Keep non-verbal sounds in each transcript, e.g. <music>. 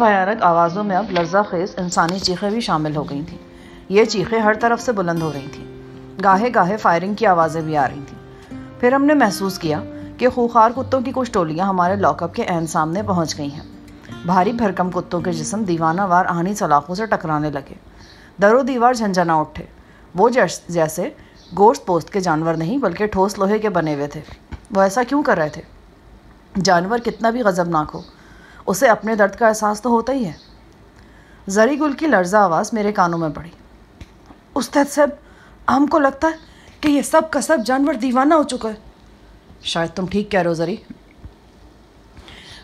भयानक आवाज़ों में अब लर्जा खेज इंसानी चीखें भी शामिल हो गई थीं ये चीखें हर तरफ से बुलंद हो रही थीं गाहे गाहे फायरिंग की आवाज़ें भी आ रही थीं फिर हमने महसूस किया कि खूखार कुत्तों की कुछ टोलियाँ हमारे लॉकअप के एन सामने पहुँच गई हैं भारी भरकम कुत्तों के जिसम दीवाना वार आनी सलाखों से टकराने लगे दरो दीवार झंझना उठे वो जैसे गोश्त पोस्त के जानवर नहीं बल्कि ठोस लोहे के बने हुए थे वो ऐसा क्यों कर रहे थे जानवर कितना भी गज़बनाक हो उसे अपने दर्द का एहसास तो होता ही है जरी गुल की लर्जा आवाज़ मेरे कानों में पड़ी उस्ताद साहब हमको लगता है कि ये सब का सब जानवर दीवाना हो चुका है शायद तुम ठीक कह रहे हो जरी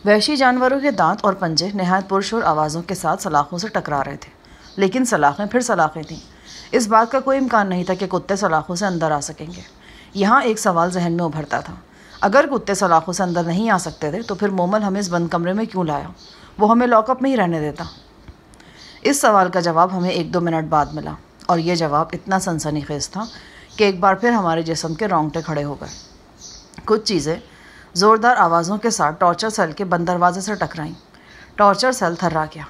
वैशी जानवरों के दांत और पंजे नहायत और आवाज़ों के साथ सलाखों से टकरा रहे थे लेकिन सलाखें फिर सलाखें थीं इस बात का कोई इम्कान नहीं था कि कुत्ते सलाखों से अंदर आ सकेंगे यहाँ एक सवाल जहन में उभरता था अगर कुत्ते सलाखों से अंदर नहीं आ सकते थे तो फिर मोमन हमें इस बंद कमरे में क्यों लाया वो हमें लॉकअप में ही रहने देता इस सवाल का जवाब हमें एक दो मिनट बाद मिला और ये जवाब इतना सनसनीखेज था कि एक बार फिर हमारे जिसम के रोंगटे खड़े हो गए कुछ चीज़ें ज़ोरदार आवाज़ों के साथ टॉर्चर सेल के बंद दरवाजे से टकराईं टॉर्चर सेल थर्रा गया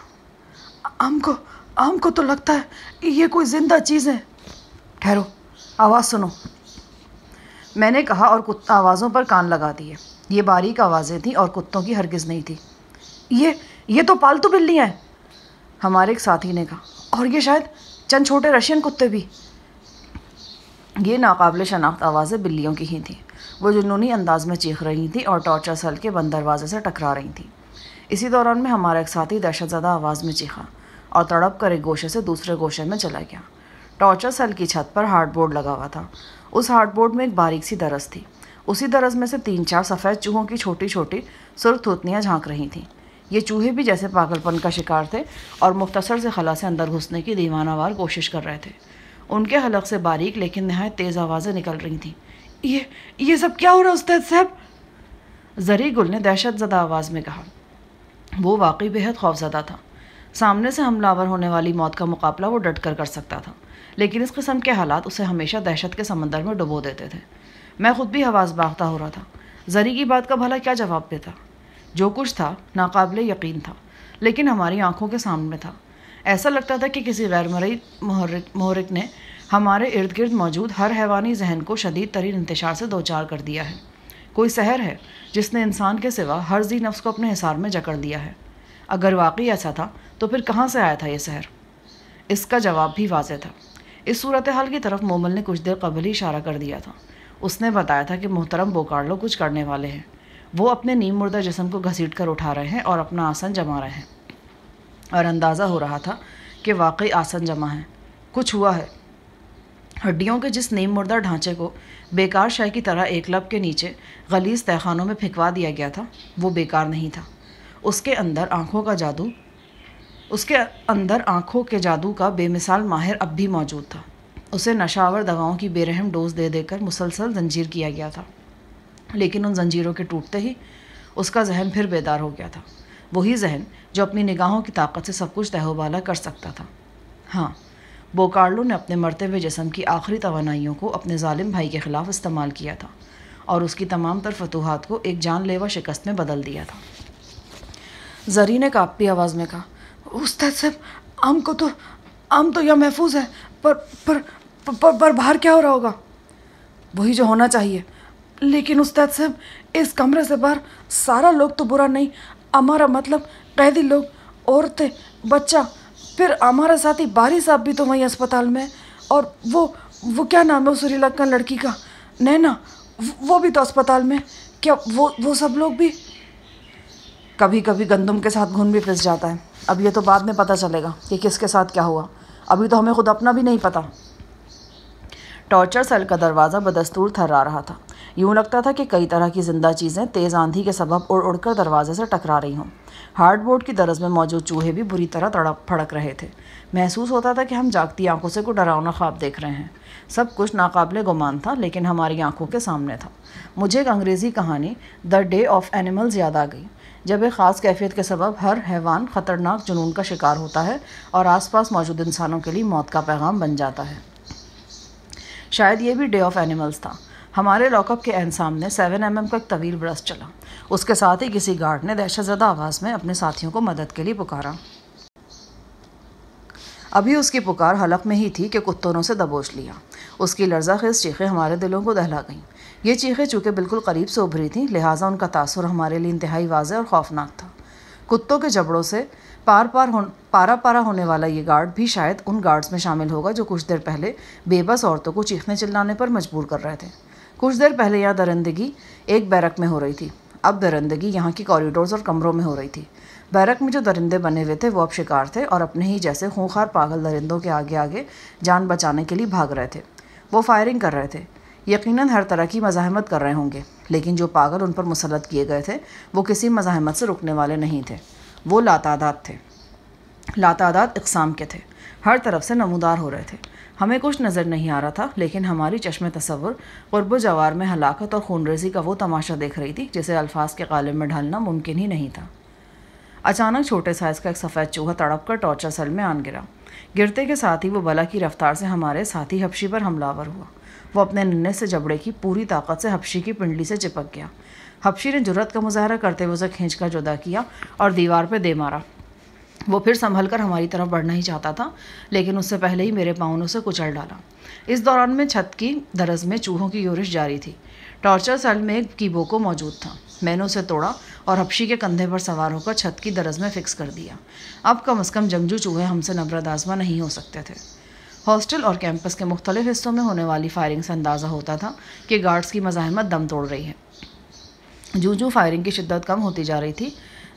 हमको हमको तो लगता है ये कोई ज़िंदा चीज़ है ठहरो आवाज़ सुनो मैंने कहा और कुत्ता आवाज़ों पर कान लगा दिए ये बारीक आवाज़ें थीं और कुत्तों की हरगिज़ नहीं थी ये ये तो पालतू बिल्ली हैं हमारे एक साथी ने कहा और ये शायद चंद छोटे रशियन कुत्ते भी ये नाकबिल शनाख्त आवाज़ें बिल्लियों की ही थीं वो जुनूनी अंदाज में चीख रही थी और टॉर्चर सल के बंद दरवाजे से टकरा रही थी इसी दौरान में हमारा एक साथी दहशत ज़्यादा आवाज़ में चीखा और तड़प कर एक गोशे से दूसरे गोशे में चला गया टॉर्चर सेल की छत पर हार्ड बोर्ड लगा हुआ था उस हार्ड बोर्ड में एक बारीक सी दरस थी उसी दरस में से तीन चार सफ़ेद चूहों की छोटी छोटी सुर्ख थोतनियाँ झांक रही थीं ये चूहे भी जैसे पागलपन का शिकार थे और मुख्तसर से खला से अंदर घुसने की दीवानावार कोशिश कर रहे थे उनके हलक से बारीक लेकिन नहायत तेज़ आवाज़ें निकल रही थीं ये ये सब क्या हो रहा है उस्ताद साहब जरी गुल ने दहशत जदा आवाज़ में कहा वो वाकई बेहद खौफजदा था सामने से हमलावर होने वाली मौत का मुकाबला वो डट कर कर सकता था लेकिन इस किस्म के हालात उसे हमेशा दहशत के समंदर में डुबो देते थे मैं खुद भी हवास बागता हो रहा था जरी की बात का भला क्या जवाब देता जो कुछ था नाकबिल यकीन था लेकिन हमारी आंखों के सामने था ऐसा लगता था कि किसी गैर मरई महरक ने हमारे इर्द गिर्द मौजूद हर हैवानी जहन को शदीद तरीन इंतशार से दो चार कर दिया है कोई शहर है जिसने इंसान के सिवा हर जी नफ्स को अपने हिसार में जकड़ दिया है अगर वाकई ऐसा था तो फिर कहाँ से आया था ये शहर इसका जवाब भी वाज था इस सूरत हाल की तरफ मोमल ने कुछ देर कबल ही इशारा कर दिया था उसने बताया था कि मोहतरम लो कुछ करने वाले हैं वो अपने नीम मुर्दा जिसम को घसीट कर उठा रहे हैं और अपना आसन जमा रहे हैं और अंदाज़ा हो रहा था कि वाकई आसन जमा है कुछ हुआ है हड्डियों के जिस नीम मुर्दा ढांचे को बेकार शय की तरह एक लब के नीचे गलीज तहखानों में फिकवा दिया गया था वो बेकार नहीं था उसके अंदर आंखों का जादू उसके अंदर आंखों के जादू का बेमिसाल माहिर अब भी मौजूद था उसे नशावर दवाओं की बेरहम डोज दे देकर मुसलसल जंजीर किया गया था लेकिन उन जंजीरों के टूटते ही उसका जहन फिर बेदार हो गया था वही जहन जो अपनी निगाहों की ताकत से सब कुछ तहोबाला कर सकता था हाँ बोकार्लो ने अपने मरते हुए जिसम की आखिरी तोानाइयों को अपने ालिम भाई के ख़िलाफ़ इस्तेमाल किया था और उसकी तमाम तर फतूहत को एक जानलेवा शिकस्त में बदल दिया था जरी ने कापती आवाज़ में कहा उस्ताद साहब आम को तो आम तो यह महफूज है पर पर पर, पर बाहर क्या हो रहा होगा वही जो होना चाहिए लेकिन उस्ताद साहब इस कमरे से बाहर सारा लोग तो बुरा नहीं हमारा मतलब कैदी लोग औरतें बच्चा फिर हमारा साथी बारी साहब भी तो वहीं अस्पताल में और वो वो क्या नाम है उस श्रीलंकन लड़की का नैना वो भी तो अस्पताल में क्या वो वो सब लोग भी कभी कभी गंदम के साथ घुन भी फिस जाता है अब ये तो बाद में पता चलेगा कि किसके साथ क्या हुआ अभी तो हमें खुद अपना भी नहीं पता टॉर्चर सेल का दरवाज़ा बदस्तूर थर्रा रहा था यूं लगता था कि कई तरह की जिंदा चीज़ें तेज़ आंधी के सबब उड़ उड़कर दरवाजे से टकरा रही हों हार्डबोर्ड की दरज में मौजूद चूहे भी बुरी तरह तड़प फड़क रहे थे महसूस होता था कि हम जागती आंखों से कोई डरावना ख्वाब देख रहे हैं सब कुछ नाकाबले गुमान था लेकिन हमारी आंखों के सामने था मुझे एक अंग्रेज़ी कहानी द डे ऑफ एनिमल्स याद आ गई जब एक ख़ास कैफियत के सबब हर हैवान ख़तरनाक जुनून का शिकार होता है और आसपास मौजूद इंसानों के लिए मौत का पैगाम बन जाता है शायद ये भी डे ऑफ एनिमल्स था हमारे लॉकअप के एन सामने सेवन एम एम का एक तवील ब्रश चला उसके साथ ही किसी गार्ड ने दहशतजदा आवाज़ में अपने साथियों को मदद के लिए पुकारा अभी उसकी पुकार हलक में ही थी कि कुत्तों से दबोच लिया उसकी लर्जा खेज चीखें हमारे दिलों को दहला गईं ये चीखें चूँकि बिल्कुल करीब से उभरी थीं लिहाजा उनका तासर हमारे लिए इंतहाई वाज और खौफनाक था कुत्तों के जबड़ों से पार पार हो पारा पारा होने वाला ये गार्ड भी शायद उन गार्ड्स में शामिल होगा जो कुछ देर पहले बेबस औरतों को चीखने चिल्लाने पर मजबूर कर रहे थे कुछ देर पहले यहाँ दरंदगी एक बैरक में हो रही थी अब दरंदगी यहाँ की कॉरिडोर्स और कमरों में हो रही थी बैरक में जो दरिंदे बने हुए थे वो अब शिकार थे और अपने ही जैसे खूंखार पागल दरिंदों के आगे आगे जान बचाने के लिए भाग रहे थे वो फायरिंग कर रहे थे यकीनन हर तरह की मज़ाहमत कर रहे होंगे लेकिन जो पागल उन पर मुसलत किए गए थे वो किसी मज़ाहमत से रुकने वाले नहीं थे वो लातादात थे लातादात इकसाम के थे हर तरफ से नमूदार हो रहे थे हमें कुछ नज़र नहीं आ रहा था लेकिन हमारी चश्म तस्वुर और बुजवार में हलाकत और खूनरेजी का वो तमाशा देख रही थी जिसे अल्फाज के काले में ढालना मुमकिन ही नहीं था अचानक छोटे साइज़ का एक सफ़ेद चूहा तड़प कर टॉर्चर सेल में आन गिरा गिरते के साथ ही वो बला की रफ्तार से हमारे साथी हफशी पर हमलावर हुआ वो अपने नन्हे से जबड़े की पूरी ताकत से हफ्शी की पिंडली से चिपक गया हफ्शी ने जुरत का मुजाहरा करते हुए उसे खींच कर जुदा किया और दीवार पर दे मारा वो फिर संभल कर हमारी तरफ बढ़ना ही चाहता था लेकिन उससे पहले ही मेरे पाँव ने उसे कुचल डाला इस दौरान में छत की दरज में चूहों की यूरिश जारी थी टॉर्चर सेल में एक कीबो को मौजूद था मैंने उसे तोड़ा और हपशी के कंधे पर सवार होकर छत की दरज में फिक्स कर दिया अब कम अज़ कम जंगजू चूहे हमसे नबरदाजमा नहीं हो सकते थे हॉस्टल और कैंपस के मुख्तलिफ हिस्सों में होने वाली फायरिंग से अंदाज़ा होता था कि गार्ड्स की मज़ामत दम तोड़ रही है जू जू फायरिंग की शिद्दत कम होती जा रही थी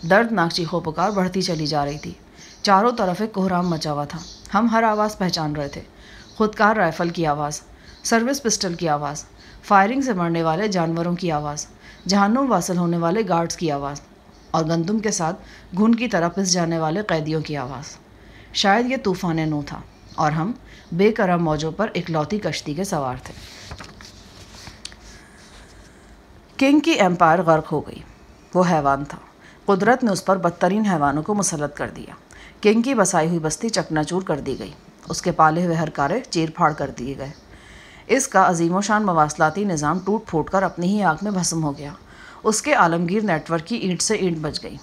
दर्दनाक चीखों पुकार बढ़ती चली जा रही थी चारों तरफ एक कोहराम मचा हुआ था हम हर आवाज़ पहचान रहे थे खुदकार राइफल की आवाज़ सर्विस पिस्टल की आवाज़ फायरिंग से मरने वाले जानवरों की आवाज़ जहनुम वासिल होने वाले गार्ड्स की आवाज़ और गंदम के साथ घुन की तरह पिस जाने वाले कैदियों की आवाज़ शायद ये तूफ़ान नू था और हम बेकरम मौजों पर इकलौती कश्ती के सवार थे किंग की एम्पायर गर्क हो गई वो हैवान था कुदरत ने उस पर बदतरीन हैवानों को मुसलत कर दिया किंग की बसाई हुई बस्ती चकनाचूर कर दी गई उसके पाले हुए हर कारे चीर फाड़ कर दिए गए इसका अजीम शान मवासलाती निज़ाम टूट फूट कर अपनी ही आग में भस्म हो गया उसके आलमगीर नेटवर्क की ईंट से ईंट बच गई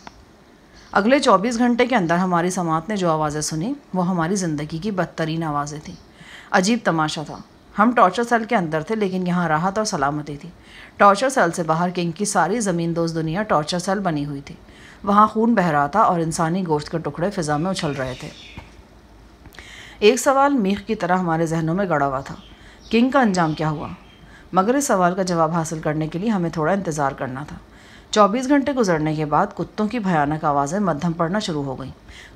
अगले 24 घंटे के अंदर हमारी समात ने जो आवाज़ें सुनी वो हमारी ज़िंदगी की बदतरीन आवाज़ें थीं अजीब तमाशा था हम टॉर्चर सेल के अंदर थे लेकिन यहाँ राहत और सलामती थी टॉर्चर सेल से बाहर किंग की सारी ज़मीन दोस्त दुनिया टॉर्चर सेल बनी हुई थी वहाँ खून बह रहा था और इंसानी गोश्त के टुकड़े फ़िज़ा में उछल रहे थे एक सवाल मीख की तरह हमारे जहनों में गड़ा हुआ था किंग का अंजाम क्या हुआ मगर इस सवाल का जवाब हासिल करने के लिए हमें थोड़ा इंतज़ार करना था 24 घंटे गुजरने के बाद कुत्तों की भयानक आवाज़ें मध्यम पड़ना शुरू हो गईं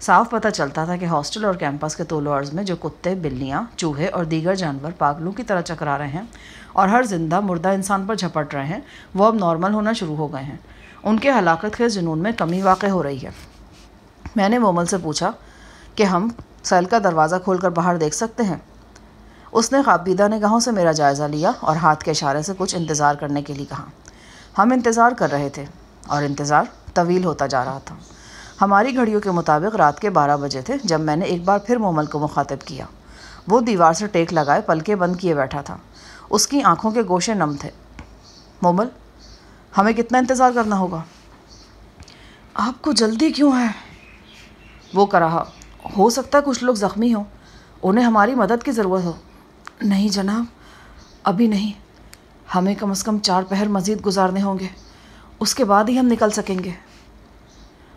साफ पता चलता था कि हॉस्टल और कैंपस के तोलो अर्ज में जो कुत्ते बिल्लियाँ चूहे और दीगर जानवर पागलों की तरह चकरा रहे हैं और हर जिंदा मुर्दा इंसान पर झपट रहे हैं वो अब नॉर्मल होना शुरू हो गए हैं उनके हलाकत के जुनून में कमी वाक़ हो रही है मैंने मोमल से पूछा कि हम सेल का दरवाज़ा खोलकर बाहर देख सकते हैं उसने खाबीदा ने से मेरा जायज़ा लिया और हाथ के इशारे से कुछ इंतज़ार करने के लिए कहा हम इंतज़ार कर रहे थे और इंतज़ार तवील होता जा रहा था हमारी घड़ियों के मुताबिक रात के बारह बजे थे जब मैंने एक बार फिर मोमल को मुखातब किया वो दीवार से टेक लगाए पलके बंद किए बैठा था उसकी आंखों के गोशे नम थे मोमल हमें कितना इंतज़ार करना होगा आपको जल्दी क्यों है वो कराहा हो सकता है कुछ लोग ज़ख्मी हों उन्हें हमारी मदद की ज़रूरत हो नहीं जनाब अभी नहीं हमें कम से कम चार पहर मज़ीद गुजारने होंगे उसके बाद ही हम निकल सकेंगे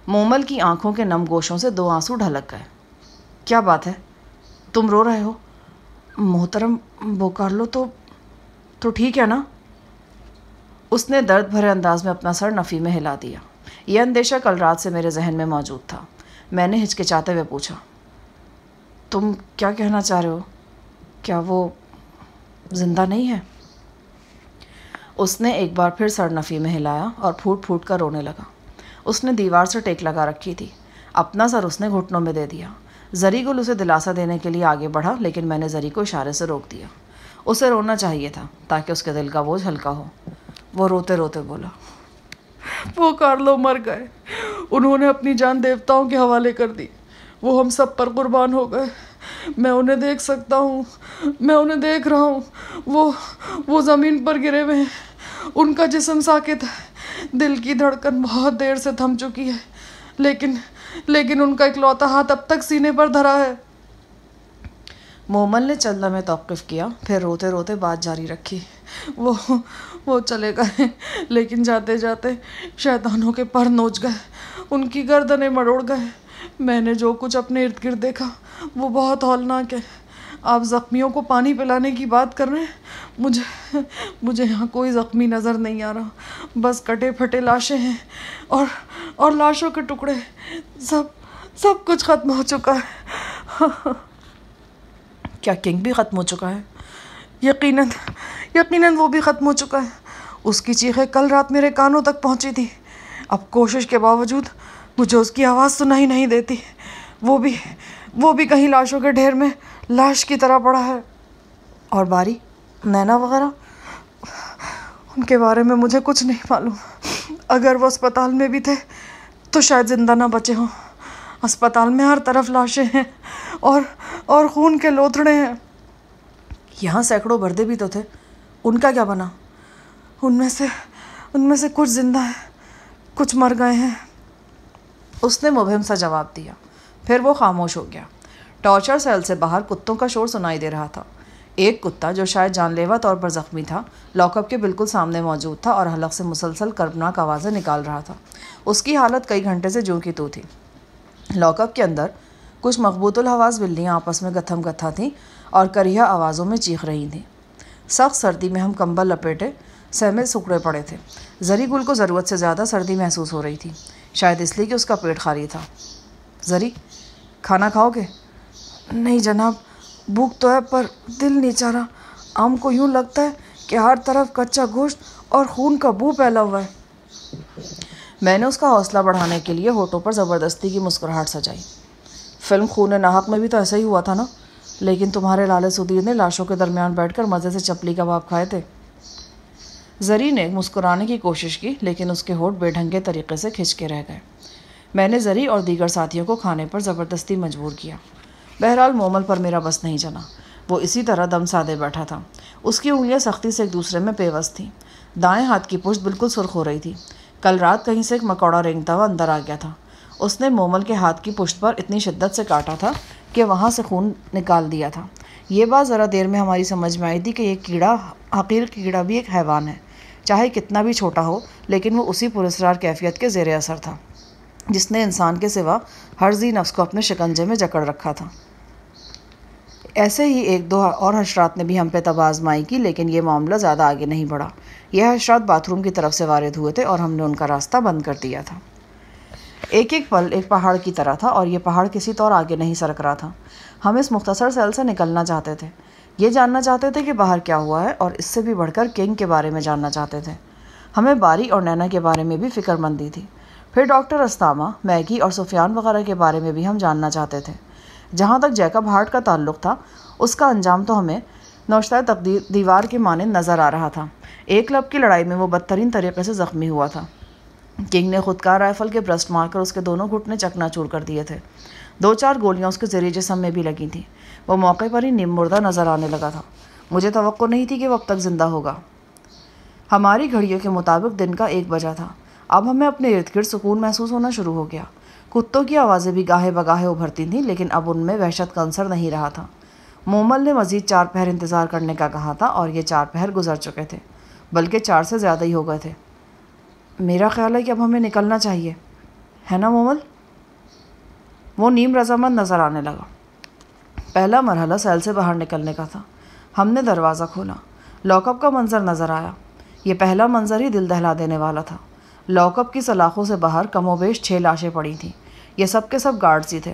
मोमल की आंखों के नम गोशों से दो आंसू ढलक गए क्या बात है तुम रो रहे हो मोहतरम वो कर लो तो तो ठीक है ना उसने दर्द भरे अंदाज में अपना सर नफ़ी में हिला दिया यह अंदेशा कल रात से मेरे जहन में मौजूद था मैंने हिचकिचाते हुए पूछा तुम क्या कहना चाह रहे हो क्या वो ज़िंदा नहीं है उसने एक बार फिर सरनफी में हिलाया और फूट फूट कर रोने लगा उसने दीवार से टेक लगा रखी थी अपना सर उसने घुटनों में दे दिया जरी गुल उसे दिलासा देने के लिए आगे बढ़ा लेकिन मैंने जरी को इशारे से रोक दिया उसे रोना चाहिए था ताकि उसके दिल का बोझ हल्का हो वो रोते रोते बोला वो कार्लो मर गए उन्होंने अपनी जान देवताओं के हवाले कर दी वो हम सब पर कुर्बान हो गए मैं उन्हें देख सकता हूँ मैं उन्हें देख रहा हूँ वो वो ज़मीन पर गिरे हुए हैं उनका जिसम साकित है दिल की धड़कन बहुत देर से थम चुकी है लेकिन लेकिन उनका इकलौता हाथ अब तक सीने पर धरा है मोमल ने चलना में तौक़ किया फिर रोते रोते बात जारी रखी वो वो चले गए लेकिन जाते जाते शैतानों के पर नोच गए उनकी गर्दनें मरोड़ गए मैंने जो कुछ अपने इर्द गिर्द देखा वो बहुत हौलनाक है आप ज़ख्मियों को पानी पिलाने की बात कर रहे हैं मुझे मुझे यहाँ कोई ज़ख्मी नज़र नहीं आ रहा बस कटे फटे लाशें हैं और और लाशों के टुकड़े सब सब कुछ ख़त्म हो चुका है <laughs> क्या किंग भी ख़त्म हो चुका है यकीनन यकीनन वो भी ख़त्म हो चुका है उसकी चीखें कल रात मेरे कानों तक पहुँची थी अब कोशिश के बावजूद मुझे उसकी आवाज़ सुनाई नहीं देती वो भी वो भी कहीं लाशों के ढेर में लाश की तरह पड़ा है और बारी नैना वगैरह उनके बारे में मुझे कुछ नहीं मालूम अगर वो अस्पताल में भी थे तो शायद ज़िंदा ना बचे हों अस्पताल में हर तरफ लाशें हैं और और खून के लोथड़े हैं यहाँ सैकड़ों बर्दे भी तो थे उनका क्या बना उनमें से उनमें से कुछ ज़िंदा है कुछ मर गए हैं उसने मुबहम सा जवाब दिया फिर वो खामोश हो गया टॉर्चर सेल से बाहर कुत्तों का शोर सुनाई दे रहा था एक कुत्ता जो शायद जानलेवा तौर पर जख्मी था लॉकअप के बिल्कुल सामने मौजूद था और हलक से मुसलसल कर्बनाक आवाज़ें निकाल रहा था उसकी हालत कई घंटे से जो की तो थी लॉकअप के अंदर कुछ मकबूतुल हवास बिल्लियाँ आपस में गथम गथा थीं और करिया आवाज़ों में चीख रही थीं सख्त सर्दी में हम कंबल लपेटे सहमे सुकड़े पड़े थे जरी गुल को ज़रूरत से ज़्यादा सर्दी महसूस हो रही थी शायद इसलिए कि उसका पेट खाली था जरी खाना खाओगे नहीं जनाब भूख तो है पर दिल नहीं चाह रहा हमको यूं लगता है कि हर तरफ कच्चा गोश्त और खून का बू फैला हुआ है मैंने उसका हौसला बढ़ाने के लिए होठों पर ज़बरदस्ती की मुस्कुराहट सजाई फिल्म खून नाहक में भी तो ऐसा ही हुआ था ना लेकिन तुम्हारे लाले सुधीर ने लाशों के दरमियान बैठकर मज़े से चपली कबाब खाए थे जरी ने मुस्कुराने की कोशिश की लेकिन उसके होठ बेढंगे तरीके से खिंच के रह गए मैंने जरी और दीगर साथियों को खाने पर ज़बरदस्ती मजबूर किया बहरहाल मोमल पर मेरा बस नहीं चला वो इसी तरह दम साधे बैठा था उसकी उंगलियां सख्ती से एक दूसरे में पेवस थी दाएं हाथ की पुष्ट बिल्कुल सुर्ख हो रही थी कल रात कहीं से एक मकौड़ा रेंगता हुआ अंदर आ गया था उसने मोमल के हाथ की पुष्ट पर इतनी शिद्दत से काटा था कि वहाँ से खून निकाल दिया था ये बात ज़रा देर में हमारी समझ में आई थी कि यह कीड़ा हकीर कीड़ा भी एक हैवान है चाहे कितना भी छोटा हो लेकिन वो उसी पुरस्ार कैफियत के ज़ेर असर था जिसने इंसान के सिवा हर जी नफ्स को अपने शिकंजे में जकड़ रखा था ऐसे ही एक दो और हशरात ने भी हम पे तबाजमाई की लेकिन ये मामला ज़्यादा आगे नहीं बढ़ा यह हशरात बाथरूम की तरफ से वारद हुए थे और हमने उनका रास्ता बंद कर दिया था एक एक पल एक पहाड़ की तरह था और यह पहाड़ किसी तौर तो आगे नहीं सरक रहा था हम इस मुख्तसर सेल से निकलना चाहते थे ये जानना चाहते थे कि बाहर क्या हुआ है और इससे भी बढ़कर किंग के बारे में जानना चाहते थे हमें बारी और नैना के बारे में भी फ़िक्रमंदी थी फिर डॉक्टर अस्तामा मैगी और सुफियान वगैरह के बारे में भी हम जानना चाहते थे जहाँ तक जैकब हार्ट का ताल्लुक था उसका अंजाम तो हमें नौशतः तकदीर दीवार के माने नज़र आ रहा था एक क्लब की लड़ाई में वो बदतरीन तरीके से ज़ख्मी हुआ था किंग ने खुदकार राइफल के ब्रस्ट मारकर उसके दोनों घुटने चकनाचूर कर दिए थे दो चार गोलियां उसके जरिए जिसम में भी लगी थीं वो मौके पर ही निमुर्दा नज़र आने लगा था मुझे तो नहीं थी कि वह अब तक ज़िंदा होगा हमारी घड़ियों के मुताबिक दिन का एक बजा था अब हमें अपने इर्द गिर्द सुकून महसूस होना शुरू हो गया कुत्तों की आवाज़ें भी गाहे बगाहे उभरती थीं लेकिन अब उनमें वहशत का अंसर नहीं रहा था मोमल ने मज़ीद चार पहर इंतज़ार करने का कहा था और ये चार पहर गुजर चुके थे बल्कि चार से ज़्यादा ही हो गए थे मेरा ख्याल है कि अब हमें निकलना चाहिए है ना मोमल वो नीम रजामंद नज़र आने लगा पहला मरहला सेल से बाहर निकलने का था हमने दरवाज़ा खोला लॉकअप का मंज़र नज़र आया ये पहला मंज़र ही दिल दहला देने वाला था लॉकअप की सलाखों से बाहर कमोबेश छः लाशें पड़ी थीं ये सब के सब गार्ड्स ही थे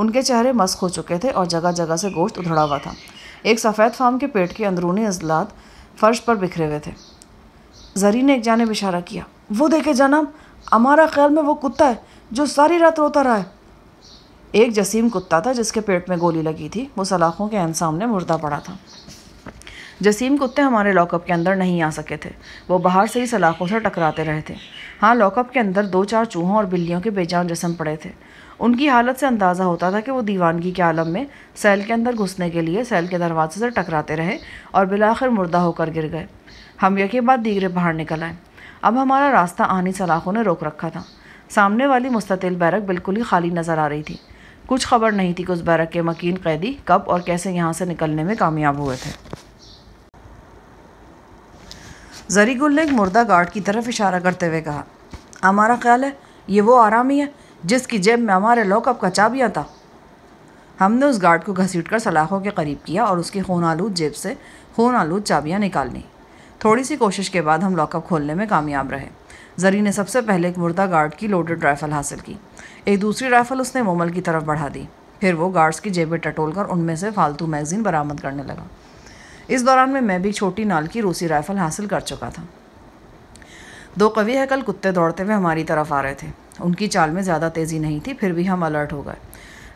उनके चेहरे मस्क हो चुके थे और जगह जगह से गोश्त उधड़ा हुआ था एक सफ़ेद फार्म के पेट के अंदरूनी अजलात फर्श पर बिखरे हुए थे जरी ने एक जानब इशारा किया वो देखे जनाब हमारा ख्याल में वो कुत्ता है जो सारी रात रोता रहा है एक जसीम कुत्ता था जिसके पेट में गोली लगी थी वो सलाखों के एन सामने मुर्दा पड़ा था जसीम कुत्ते हमारे लॉकअप के अंदर नहीं आ सके थे वो बाहर से ही सलाखों से टकराते रहे थे हाँ लॉकअप के अंदर दो चार चूहों और बिल्लियों के बेजान जसम पड़े थे उनकी हालत से अंदाज़ा होता था कि वो दीवानगी के आलम में सेल के अंदर घुसने के लिए सेल के दरवाजे से टकराते रहे और बिलाखिर मुर्दा होकर गिर गए हम यके बाद दीगरे बाहर निकल आए अब हमारा रास्ता आनी सलाखों ने रोक रखा था सामने वाली मुस्तिल बैरक बिल्कुल ही खाली नज़र आ रही थी कुछ खबर नहीं थी कि उस बैरक के मकीन कैदी कब और कैसे यहाँ से निकलने में कामयाब हुए थे जरी गुल ने एक मुर्दा गार्ड की तरफ इशारा करते हुए कहा हमारा ख्याल है ये वो आराम है जिसकी जेब में हमारे लॉकअप का चाबियाँ था हमने उस गार्ड को घसीट कर सलाखों के करीब किया और उसकी खून आलूद जेब से खून आलूद चाबियाँ निकाल ली थोड़ी सी कोशिश के बाद हम लॉकअप खोलने में कामयाब रहे जरी ने सबसे पहले एक मुर्दा गार्ड की लोडेड राइफ़ल हासिल की एक दूसरी राइफ़ल उसने मोमल की तरफ बढ़ा दी फिर वो गार्ड्स की जेबें टटोल कर उनमें से फालतू मैगजीन बरामद करने लगा इस दौरान में मैं भी छोटी नाल की रूसी राइफल हासिल कर चुका था दो कवि कल कुत्ते दौड़ते हुए हमारी तरफ आ रहे थे उनकी चाल में ज़्यादा तेज़ी नहीं थी फिर भी हम अलर्ट हो गए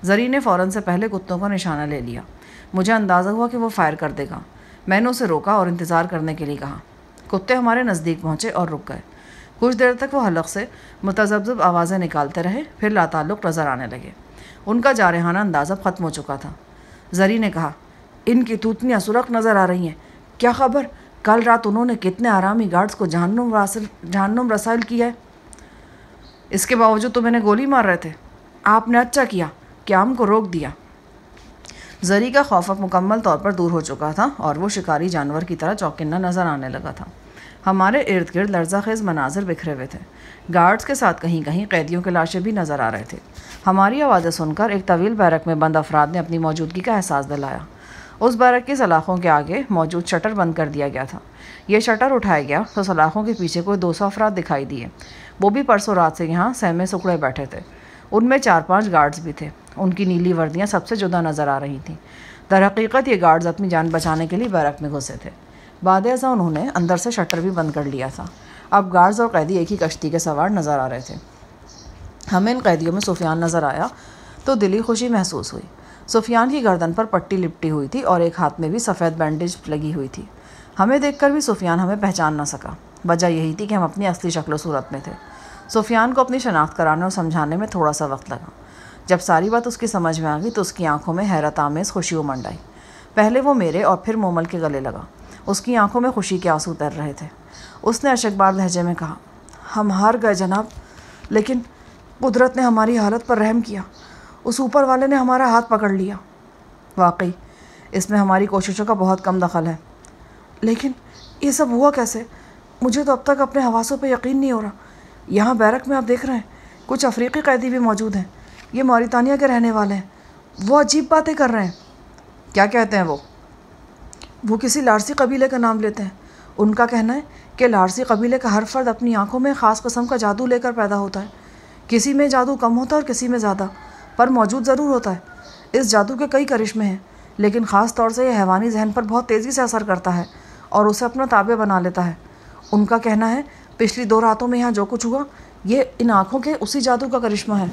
जरी ने फ़ौरन से पहले कुत्तों का निशाना ले लिया मुझे अंदाज़ा हुआ कि वो फायर कर देगा मैंने उसे रोका और इंतज़ार करने के लिए कहा कुत्ते हमारे नज़दीक पहुँचे और रुक गए कुछ देर तक वो हलक से मुतजबजब आवाज़ें निकालते रहे फिर लाताल्लुक नज़र आने लगे उनका जारहाना अंदाज़ा ख़त्म हो चुका था जरी ने कहा इनकी तूतनियाँ सुरख नज़र आ रही हैं क्या खबर कल रात उन्होंने कितने आरामी गार्ड्स को जहनुम रासिल रसायल रसाइल किया है इसके बावजूद तो मैंने गोली मार रहे थे आपने अच्छा किया कि हमको रोक दिया जरी का खौफ अब मुकम्मल तौर पर दूर हो चुका था और वो शिकारी जानवर की तरह चौकन्ना नज़र आने लगा था हमारे इर्द गिर्द खेज़ मनाजिर बिखरे हुए थे गार्ड्स के साथ कहीं कहीं कैदियों के लाशें भी नज़र आ रहे थे हमारी आवाज़ें सुनकर एक तवील बैरक में बंद अफराद ने अपनी मौजूदगी का एहसास दिलाया उस बारक की सलाखों के आगे मौजूद शटर बंद कर दिया गया था यह शटर उठाया गया तो सलाखों के पीछे कोई दो सौ अफराद दिखाई दिए वो भी परसों रात से यहाँ सहमे सुकड़े बैठे थे उनमें चार पांच गार्ड्स भी थे उनकी नीली वर्दियाँ सबसे जुदा नज़र आ रही थीं दरहकीकत ये गार्ड्स अपनी जान बचाने के लिए बैरक में घुसे थे बाद ऐसा उन्होंने अंदर से शटर भी बंद कर लिया था अब गार्ड्स और कैदी एक ही कश्ती के सवार नज़र आ रहे थे हमें इन कैदियों में सुफियान नज़र आया तो दिली खुशी महसूस हुई सुफियान की गर्दन पर पट्टी लिपटी हुई थी और एक हाथ में भी सफ़ेद बैंडेज लगी हुई थी हमें देखकर भी सुफियान हमें पहचान ना सका वजह यही थी कि हम अपनी असली शक्ल सूरत में थे सुफियान को अपनी शनाख्त कराने और समझाने में थोड़ा सा वक्त लगा जब सारी बात उसकी समझ में आ गई तो उसकी आंखों में हैरत आमेज़ खुशी उमंड आई पहले वो मेरे और फिर मोमल के गले लगा उसकी आंखों में खुशी के आंसू तैर रहे थे उसने अशकबार लहजे में कहा हम हार गए जनाब लेकिन कुदरत ने हमारी हालत पर रहम किया उस ऊपर वाले ने हमारा हाथ पकड़ लिया वाकई इसमें हमारी कोशिशों का बहुत कम दखल है लेकिन ये सब हुआ कैसे मुझे तो अब तक अपने हवासों पर यकीन नहीं हो रहा यहाँ बैरक में आप देख रहे हैं कुछ अफ्रीकी कैदी भी मौजूद हैं ये मौरितानिया के रहने वाले हैं वो अजीब बातें कर रहे हैं क्या कहते हैं वो वो किसी लारसी कबीले का नाम लेते हैं उनका कहना है कि लारसी कबीले का हर फर्द अपनी आंखों में ख़ास कस्म का जादू लेकर पैदा होता है किसी में जादू कम होता है और किसी में ज़्यादा पर मौजूद ज़रूर होता है इस जादू के कई करिश्मे हैं लेकिन ख़ास तौर से यह हैवानी जहन पर बहुत तेज़ी से असर करता है और उसे अपना ताबे बना लेता है उनका कहना है पिछली दो रातों में यहाँ जो कुछ हुआ ये इन आँखों के उसी जादू का करिश्मा है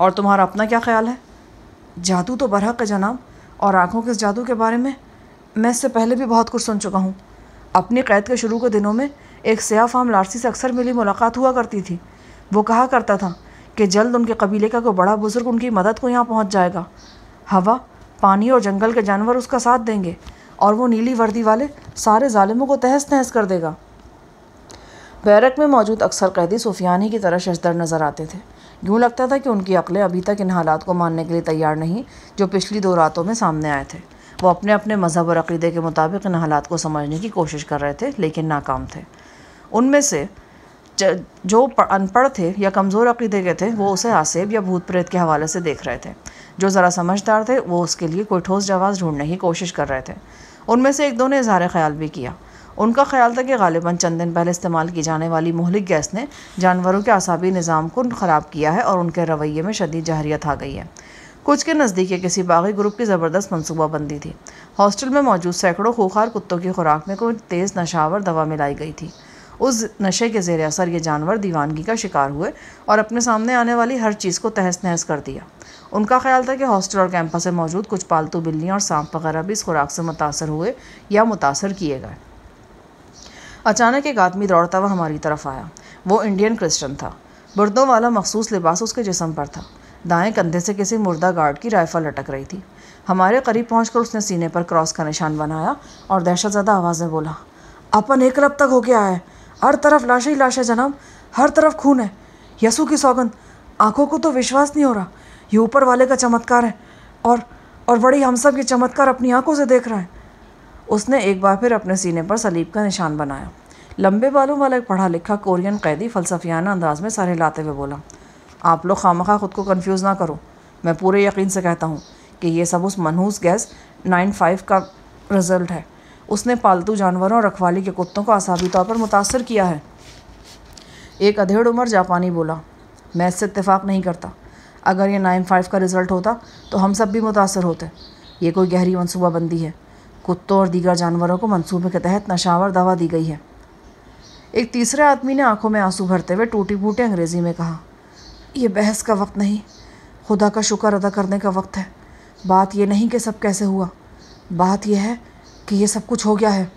और तुम्हारा अपना क्या ख्याल है जादू तो बरहक है जनाब और आँखों के इस जादू के बारे में मैं इससे पहले भी बहुत कुछ सुन चुका हूँ अपनी कैद के शुरू के दिनों में एक आम लारसी से अक्सर मेरी मुलाकात हुआ करती थी वो कहा करता था कि जल्द उनके कबीले का कोई बड़ा बुज़ुर्ग उनकी मदद को यहाँ पहुँच जाएगा हवा पानी और जंगल के जानवर उसका साथ देंगे और वो नीली वर्दी वाले सारे ालिमों को तहस नहस कर देगा बैरक में मौजूद अक्सर कैदी ही की तरह शशदर नज़र आते थे यूँ लगता था कि उनकी अकलें अभी तक इन हालात को मानने के लिए तैयार नहीं जो पिछली दो रातों में सामने आए थे वो अपने अपने मज़हब और अकीदे के मुताबिक इन हालात को समझने की कोशिश कर रहे थे लेकिन नाकाम थे उनमें से जो अनपढ़ थे या कमज़ोर अकीदे के थे वो उसे आसेब या भूत प्रेत के हवाले से देख रहे थे जो ज़रा समझदार थे वो उसके लिए कोई ठोस जवाब ढूंढने की कोशिश कर रहे थे उनमें से एक दो ने इजहार ख्याल भी किया उनका ख्याल था कि गालिबा चंद दिन पहले इस्तेमाल की जाने वाली मोहलिक गैस ने जानवरों के असाबी निज़ाम को ख़राब किया है और उनके रवैये में शदीद जहरीत आ गई है कुछ के नज़दीक किसी बागी ग्रुप की ज़बरदस्त मनसूबाबंदी थी हॉस्टल में मौजूद सैकड़ों खूखार कुत्तों की खुराक में कोई तेज़ नशावर दवा मिलाई गई थी उस नशे के जेर असर ये जानवर दीवानगी का शिकार हुए और अपने सामने आने वाली हर चीज़ को तहस नहस कर दिया उनका ख्याल था कि हॉस्टल और कैंपस में मौजूद कुछ पालतू बिल्लियाँ और सांप वगैरह भी इस खुराक से मुतासर हुए या मुतासर किए गए अचानक एक आदमी दौड़ता हुआ हमारी तरफ आया वो इंडियन क्रिश्चियन था बुर्दों वाला मखसूस लिबास उसके जिसम पर था दाएं कंधे से किसी मुर्दा गार्ड की राइफल लटक रही थी हमारे करीब कर उसने सीने पर क्रॉस का निशान बनाया और ज़्यादा आवाज़ में बोला अपन एक रब तक हो गया है हर तरफ लाशें ही लाशें जनाब हर तरफ खून है यसु की सौगंध आंखों को तो विश्वास नहीं हो रहा ये ऊपर वाले का चमत्कार है और और बड़ी हम सब ये चमत्कार अपनी आंखों से देख रहा है उसने एक बार फिर अपने सीने पर सलीब का निशान बनाया लंबे बालों वाला एक पढ़ा लिखा कोरियन कैदी फलसफियाना अंदाज में सारे लाते हुए बोला आप लोग खाम खुद को कन्फ्यूज़ ना करो मैं पूरे यकीन से कहता हूँ कि ये सब उस मनहूस गैस नाइन फाइव का रिज़ल्ट है उसने पालतू जानवरों और रखवाली के कुत्तों को आसाबी तौर पर मुतासर किया है एक अधेड़ उम्र जापानी बोला मैं इससे इतफाक़ नहीं करता अगर ये नाइन फाइव का रिज़ल्ट होता तो हम सब भी मुतासर होते ये कोई गहरी मनसूबाबंदी है कुत्तों और दीगर जानवरों को मनसूबे के तहत नशावर दवा दी गई है एक तीसरे आदमी ने आंखों में आंसू भरते हुए टूटी फूटी अंग्रेज़ी में कहा यह बहस का वक्त नहीं खुदा का शुक्र अदा करने का वक्त है बात यह नहीं कि सब कैसे हुआ बात यह है कि ये सब कुछ हो गया है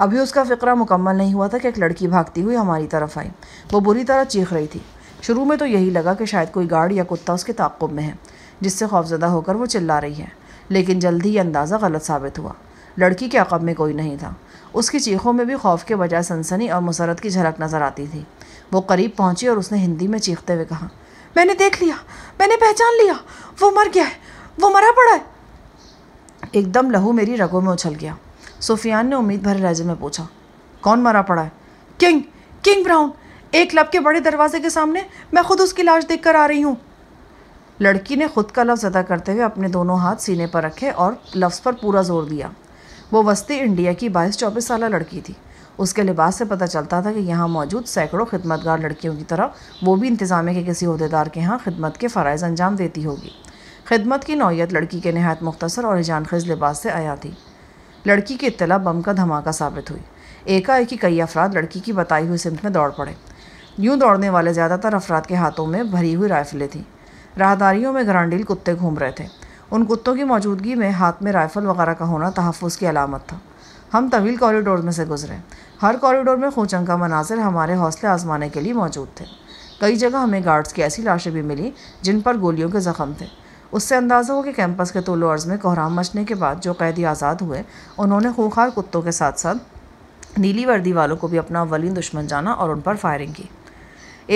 अभी उसका फ़िक्रा मुकम्मल नहीं हुआ था कि एक लड़की भागती हुई हमारी तरफ आई वो बुरी तरह चीख रही थी शुरू में तो यही लगा कि शायद कोई गार्ड या कुत्ता उसके ताक़ुब में है जिससे खौफजदा होकर वो चिल्ला रही है लेकिन जल्द ही अंदाज़ा गलत साबित हुआ लड़की के अकब में कोई नहीं था उसकी चीखों में भी खौफ के बजाय सनसनी और मुसरत की झलक नज़र आती थी वो करीब पहुंची और उसने हिंदी में चीखते हुए कहा मैंने देख लिया मैंने पहचान लिया वो मर गया है वो मरा पड़ा है एकदम लहू मेरी रगों में उछल गया सुफियान ने उम्मीद भरे लहजे में पूछा कौन मरा पड़ा है किंग किंग ब्राउन एक क्लब के बड़े दरवाजे के सामने मैं खुद उसकी लाश देख कर आ रही हूँ लड़की ने खुद का लफ्ज़ अदा करते हुए अपने दोनों हाथ सीने पर रखे और लफ्ज़ पर पूरा जोर दिया वो वस्ती इंडिया की बाईस चौबीस साल लड़की थी उसके लिबास से पता चलता था कि यहाँ मौजूद सैकड़ों खिदमतगार लड़कियों की तरह वो भी इंतजाम के किसी अहदेदार के यहाँ खिदमत के फ़रज़ अंजाम देती होगी खिदमत की नौीयत लड़की के नहायत मुख्तर और जान खज़ लिबास से आया थी लड़की की इतला बम का धमाका साबित हुई एकाएक ही कई अफराद लड़की की बताई हुई सिमत में दौड़ पड़े यूं दौड़ने वाले ज़्यादातर अफराद के हाथों में भरी हुई राइफलें थीं राहदारियों में ग्रांडील कुत्ते घूम रहे थे उन कुत्तों की मौजूदगी में हाथ में राइफ़ल वगैरह का होना तहफ़ की अलामत था हम तवील कॉरिडोर में से गुजरे हर कॉरिडोर में खोचंग का मनाजिर हमारे हौसले आजमाने के लिए मौजूद थे कई जगह हमें गार्ड्स की ऐसी लाशें भी मिली जिन पर गोलियों के ज़ख़म थे उससे अंदाज़ा हो कि कैंपस के तोलो अर्ज़ में कोहराम मचने के बाद जो कैदी आज़ाद हुए उन्होंने खूंखार कुत्तों के साथ साथ नीली वर्दी वालों को भी अपना वलीन दुश्मन जाना और उन पर फायरिंग की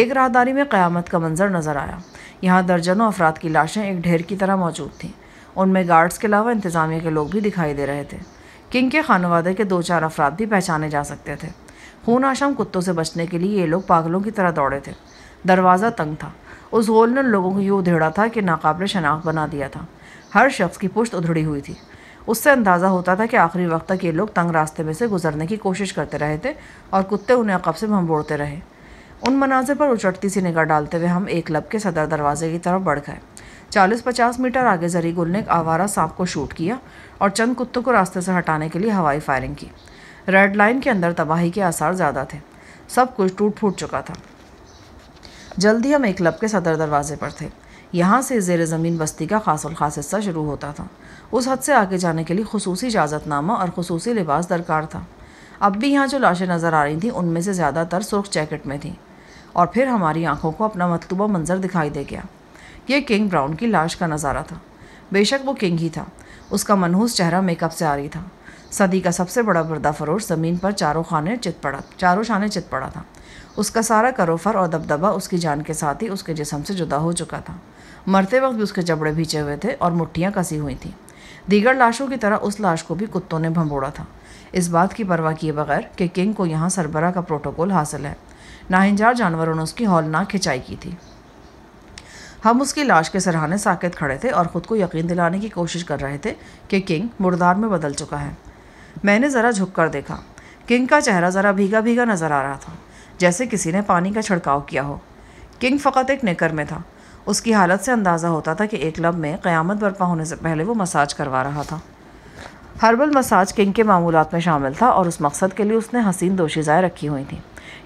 एक राहदारी में क़्यामत का मंजर नज़र आया यहाँ दर्जनों अफराद की लाशें एक ढेर की तरह मौजूद थीं उनमें गार्ड्स के अलावा इंतज़ामिया के लोग भी दिखाई दे रहे थे किंग के खानवादे के दो चार अफराद भी पहचाने जा सकते थे खून आशम कुत्तों से बचने के लिए ये लोग पागलों की तरह दौड़े थे दरवाज़ा तंग था उस गोल ने लोगों को यूँ उधेड़ा था कि नाकबले शनाख्त बना दिया था हर शख्स की पुश्त उधड़ी हुई थी उससे अंदाज़ा होता था कि आखिरी वक्त तक ये लोग तंग रास्ते में से गुजरने की कोशिश करते रहे थे और कुत्ते उन्हें अकब से भंबोड़ते रहे उन मनाजे पर उचटती सी निगाह डालते हुए हम एक लब के सदर दरवाजे की तरफ बढ़ गए चालीस पचास मीटर आगे जरी गुल ने एक आवारा सांप को शूट किया और चंद कुत्तों को रास्ते से हटाने के लिए हवाई फायरिंग की रेड लाइन के अंदर तबाही के आसार ज़्यादा थे सब कुछ टूट फूट चुका था जल्द ही हम एक क्लब के सदर दरवाजे पर थे यहाँ से जेर ज़मीन बस्ती का खास खास हिस्सा शुरू होता था उस हद से आगे जाने के लिए खसूस इजाज़तनामा और खसूस लिबास दरकार था अब भी यहाँ जो लाशें नज़र आ रही थीं उनमें से ज़्यादातर सुर्ख जैकेट में थी और फिर हमारी आंखों को अपना मतलूबा मंजर दिखाई दे गया यह किंग ब्राउन की लाश का नज़ारा था बेशक वो किंग ही था उसका मनहूस चेहरा मेकअप से आ रही था सदी का सबसे बड़ा पर्दा फरोश ज़मीन पर चारों खाने चित पड़ा चारों शाने चित पड़ा था उसका सारा करोफर और दबदबा उसकी जान के साथ ही उसके जिसम से जुदा हो चुका था मरते वक्त भी उसके जबड़े भींचे हुए थे और मुठ्ठियाँ कसी हुई थीं दीगर लाशों की तरह उस लाश को भी कुत्तों ने भंबोड़ा था इस बात की परवाह किए बगैर कि किंग को यहाँ सरबरा का प्रोटोकॉल हासिल है नाहिंजार जानवरों ने उसकी हौलनाक खिंचाई की थी हम उसकी लाश के सराहाने साकेत खड़े थे और ख़ुद को यकीन दिलाने की कोशिश कर रहे थे कि किंग मुर्दार में बदल चुका है मैंने ज़रा झुक कर देखा किंग का चेहरा ज़रा भीगा भीगा नज़र आ रहा था जैसे किसी ने पानी का छिड़काव किया हो किंग फ़कत एक नेकर में था उसकी हालत से अंदाज़ा होता था कि एक लब में क़्यामत बर्पा होने से पहले वो मसाज करवा रहा था हर्बल मसाज किंग के मामूल में शामिल था और उस मकसद के लिए उसने हसीन दोशीज़ाएँ रखी हुई थी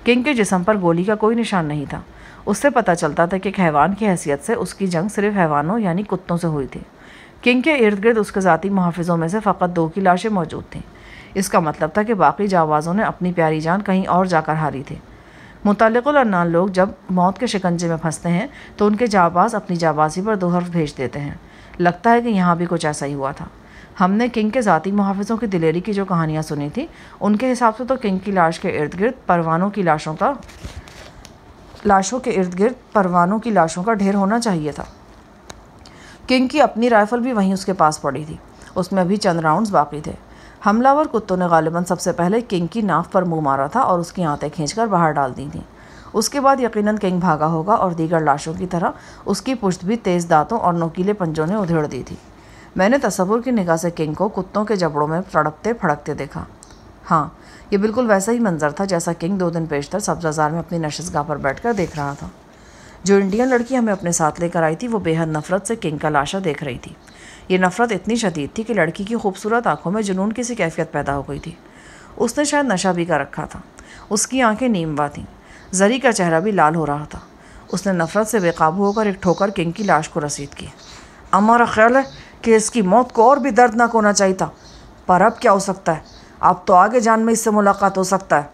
किंग के जिसम पर गोली का कोई निशान नहीं था उससे पता चलता था कि एक हैवान की हैसियत से उसकी जंग सिर्फ हैवानों यानी कुत्तों से हुई थी किंग के इर्द गिर्द उसके ज़ाती मुहाफ़ों में से फ़कत दो की लाशें मौजूद थीं इसका मतलब था कि बाकी जावाज़ों ने अपनी प्यारी जान कहीं और जाकर हारी थी मुतलकुल और नान लोग जब मौत के शिकंजे में फंसते हैं तो उनके जाबाज अपनी जाबाजी पर दो हर्फ भेज देते हैं लगता है कि यहाँ भी कुछ ऐसा ही हुआ था हमने किंग के ज़ाती मुहाफ़ों की दिलेरी की जो कहानियाँ सुनी थी उनके हिसाब से तो किंग की लाश के इर्द गिर्द परवानों की लाशों का लाशों के इर्द गिर्द परवानों की लाशों का ढेर होना चाहिए था किंग की अपनी राइफ़ल भी वहीं उसके पास पड़ी थी उसमें अभी चंद राउंड्स बाकी थे हमलावर कुत्तों ने गालिबा सबसे पहले किंग की नाफ पर मुंह मारा था और उसकी आंतें खींचकर बाहर डाल दी थीं उसके बाद यकीनन किंग भागा होगा और दीगर लाशों की तरह उसकी पुश्त भी तेज़ दांतों और नोकीले पंजों ने उधेड़ दी थी मैंने तस्वुर की निगाह से किंग को कुत्तों के जबड़ों में तड़पते फड़कते देखा हाँ ये बिल्कुल वैसा ही मंजर था जैसा किंग दो दिन पेशतर सब्जाजार में अपनी नशस्गाह पर बैठकर देख रहा था जो इंडियन लड़की हमें अपने साथ लेकर आई थी वो बेहद नफरत से किंग का लाशा देख रही थी ये नफ़रत इतनी शदीद थी कि लड़की की खूबसूरत आंखों में जुनून की सी कैफियत पैदा हो गई थी उसने शायद नशा भी कर रखा था उसकी आंखें नीमवा थीं जरी का चेहरा भी लाल हो रहा था उसने नफ़रत से बेकाबू होकर एक ठोकर किंग की लाश को रसीद की हमारा ख्याल है कि इसकी मौत को और भी दर्दनाक होना चाहिए था पर अब क्या हो सकता है अब तो आगे जान में इससे मुलाकात हो सकता है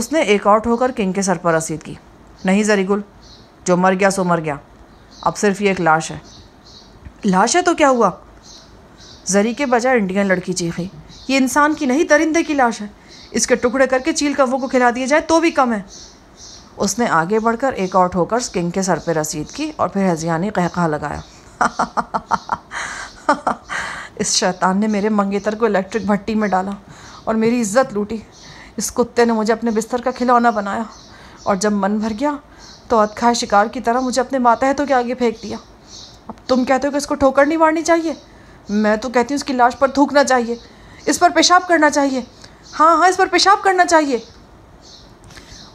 उसने एक आउट होकर किंग के सर पर रसीद की नहीं जरीगुल जो मर गया सो मर गया अब सिर्फ ये एक लाश है लाश है तो क्या हुआ जरी के बजाय इंडियन लड़की चीखी ये इंसान की नहीं दरिंदे की लाश है इसके टुकड़े करके चील कव्वों को खिला दिया जाए तो भी कम है उसने आगे बढ़कर एक और ठोकर किंग के सर पर रसीद की और फिर हजिया ने कहका लगाया <laughs> इस शैतान ने मेरे मंगेतर को इलेक्ट्रिक भट्टी में डाला और मेरी इज्जत लूटी इस कुत्ते ने मुझे अपने बिस्तर का खिलौना बनाया और जब मन भर गया तो अदखाए शिकार की तरह मुझे अपने माता है तो के आगे फेंक दिया अब तुम कहते हो कि इसको ठोकर नहीं मारनी चाहिए मैं तो कहती हूँ इसकी लाश पर थूकना चाहिए इस पर पेशाब करना चाहिए हाँ हाँ इस पर पेशाब करना चाहिए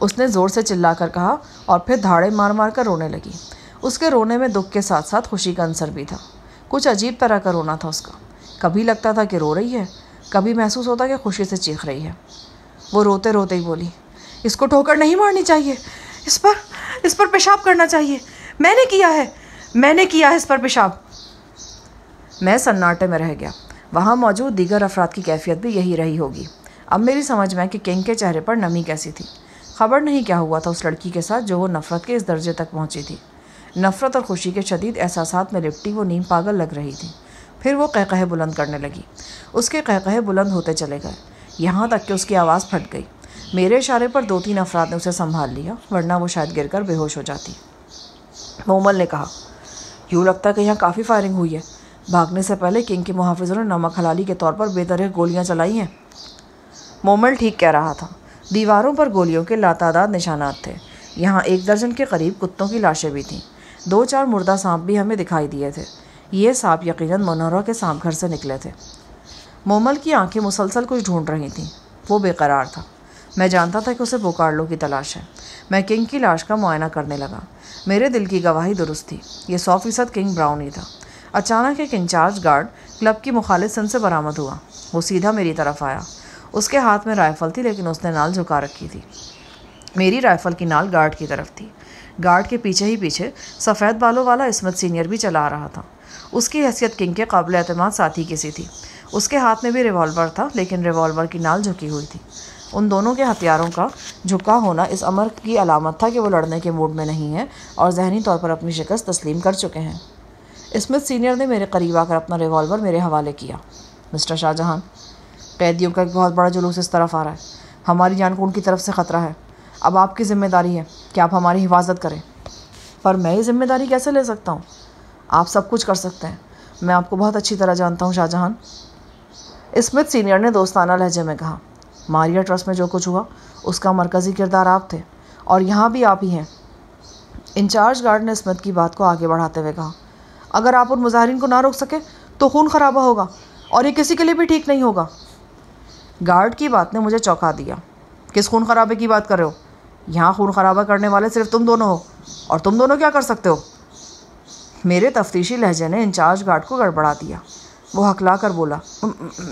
उसने ज़ोर से चिल्ला कर कहा और फिर धाड़े मार मार कर रोने लगी उसके रोने में दुख के साथ साथ खुशी का अंसर भी था कुछ अजीब तरह का रोना था उसका कभी लगता था कि रो रही है कभी महसूस होता कि खुशी से चीख रही है वो रोते रोते ही बोली इसको ठोकर नहीं मारनी चाहिए इस पर इस पर पेशाब करना चाहिए मैंने किया है मैंने किया है इस पर पेशाब मैं सन्नाटे में रह गया वहाँ मौजूद दीगर अफराद की कैफियत भी यही रही होगी अब मेरी समझ में कि किंग के चेहरे पर नमी कैसी थी खबर नहीं क्या हुआ था उस लड़की के साथ जो वो नफ़रत के इस दर्जे तक पहुँची थी नफ़रत और खुशी के शदीद एहसास में लिपटी वो नीम पागल लग रही थी फिर वो कहे बुलंद करने लगी उसके कहे बुलंद होते चले गए यहाँ तक कि उसकी आवाज़ फट गई मेरे इशारे पर दो तीन अफराद ने उसे संभाल लिया वरना वो शायद गिरकर बेहोश हो जाती मोमल ने कहा यूँ लगता है कि यहाँ काफ़ी फायरिंग हुई है भागने से पहले किंग के मुहाफ़ों ने नमक हलाली के तौर पर बेतरह गोलियाँ चलाई हैं मोमल ठीक कह रहा था दीवारों पर गोलियों के लातादाद निशानात थे यहाँ एक दर्जन के करीब कुत्तों की लाशें भी थीं दो चार मुर्दा सांप भी हमें दिखाई दिए थे ये सांप यकीनन मनोहरा के सांप घर से निकले थे मोमल की आंखें मुसलसल कुछ ढूंढ रही थीं वो बेकरार था मैं जानता था कि उसे बोकार्लो की तलाश है मैं किंग की लाश का मुआयना करने लगा मेरे दिल की गवाही दुरुस्त थी ये सौ फीसद किंग ब्राउन ही था अचानक एक इंचार्ज गार्ड क्लब की मुखालिफ सन से बरामद हुआ वो सीधा मेरी तरफ आया उसके हाथ में राइफ़ल थी लेकिन उसने नाल झुका रखी थी मेरी राइफ़ल की नाल गार्ड की तरफ थी गार्ड के पीछे ही पीछे सफ़ेद बालों वाला इसमत सीनियर भी चला रहा था उसकी हैसियत किंग के काबिल अतमाद साथी किसी थी उसके हाथ में भी रिवॉल्वर था लेकिन रिवॉल्वर की नाल झुकी हुई थी उन दोनों के हथियारों का झुका होना इस अमर की अलामत था कि वो लड़ने के मूड में नहीं है और जहनी तौर पर अपनी शिकस्त तस्लीम कर चुके हैं स्मिथ सीनियर ने मेरे करीब आकर अपना रिवॉल्वर मेरे हवाले किया मिस्टर शाहजहां कैदियों का एक बहुत बड़ा जुलूस इस तरफ आ रहा है हमारी जान को उनकी तरफ से ख़तरा है अब आपकी ज़िम्मेदारी है कि आप हमारी हिफाजत करें पर मैं ये ज़िम्मेदारी कैसे ले सकता हूँ आप सब कुछ कर सकते हैं मैं आपको बहुत अच्छी तरह जानता हूँ शाहजहां स्मिथ सीनियर ने दोस्ताना लहजे में कहा मारिया ट्रस्ट में जो कुछ हुआ उसका मरकज़ी किरदार आप थे और यहाँ भी आप ही हैं इंचार्ज गार्ड ने स्मिथ की बात को आगे बढ़ाते हुए कहा अगर आप उन मुजाहरीन को ना रोक सके तो खून खराबा होगा और ये किसी के लिए भी ठीक नहीं होगा गार्ड की बात ने मुझे चौंका दिया किस खून खराबे की बात कर रहे हो यहाँ खून खराबा करने वाले सिर्फ तुम दोनों हो और तुम दोनों क्या कर सकते हो मेरे तफ्तीशी लहजे ने इंचार्ज गार्ड को गड़बड़ा दिया वो हकला कर बोला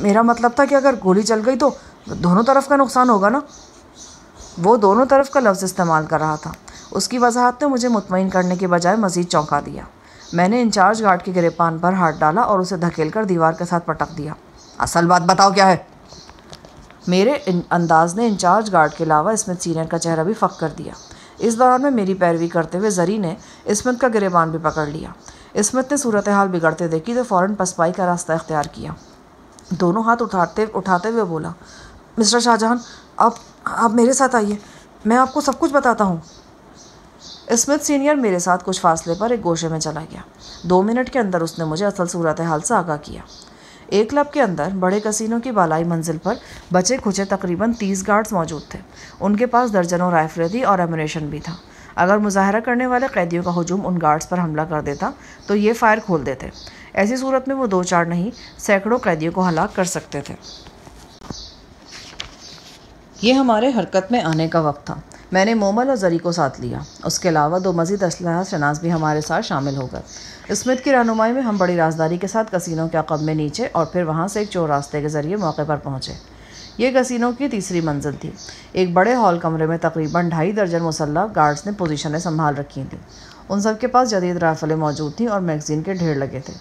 मेरा मतलब था कि अगर गोली चल गई तो दोनों तरफ का नुकसान होगा ना वो दोनों तरफ का लफ्ज़ इस्तेमाल कर रहा था उसकी वजाहत ने मुझे मुतमिन करने के बजाय मज़ीद चौंका दिया मैंने इंचार्ज गार्ड के गिरपान पर हाथ डाला और उसे धकेल कर दीवार के साथ पटक दिया असल बात बताओ क्या है मेरे अंदाज ने इंचार्ज गार्ड के अलावा इसमें सीनियर का चेहरा भी फक कर दिया इस दौरान में मेरी पैरवी करते हुए जरी ने इसमत का गिरेबान भी पकड़ लिया इसमत ने सूरत हाल बिगड़ते देखी तो फ़ौर पसपाई का रास्ता अख्तियार किया दोनों हाथ उठाते उठाते हुए बोला मिस्टर शाहजहां आप आप मेरे साथ आइए मैं आपको सब कुछ बताता हूँ स्मिथ सीनियर मेरे साथ कुछ फासले पर एक गोशे में चला गया दो मिनट के अंदर उसने मुझे असल सूरत हाल से आगाह किया एक क्लब के अंदर बड़े कसीनों की बालाई मंजिल पर बचे खुचे तकरीबन तीस गार्ड्स मौजूद थे उनके पास दर्जनों राइफलें थी और एमोनेशन भी था अगर मुजाहरा करने वाले कैदियों का हजूम उन गार्ड्स पर हमला कर देता तो ये फायर खोल देते ऐसी सूरत में वो दो चार नहीं सैकड़ों कैदियों को हलाक कर सकते थे ये हमारे हरकत में आने का वक्त था मैंने मोमल और जरी को साथ लिया उसके अलावा दो मजीद असलह शनाज भी हमारे साथ शामिल हो गए स्मिथ की रहनुमाई में हम बड़ी राजदारी के साथ कसीनों के अकब में नीचे और फिर वहाँ से एक चोर रास्ते के ज़रिए मौके पर पहुँचे ये कसिनो की तीसरी मंजिल थी एक बड़े हॉल कमरे में तकरीबन ढाई दर्जन मुसल्ह गार्ड्स ने पोजीशनें संभाल रखी थीं उन सब के पास जदीद राइफलें मौजूद थीं और मैगज़ीन के ढेर लगे थे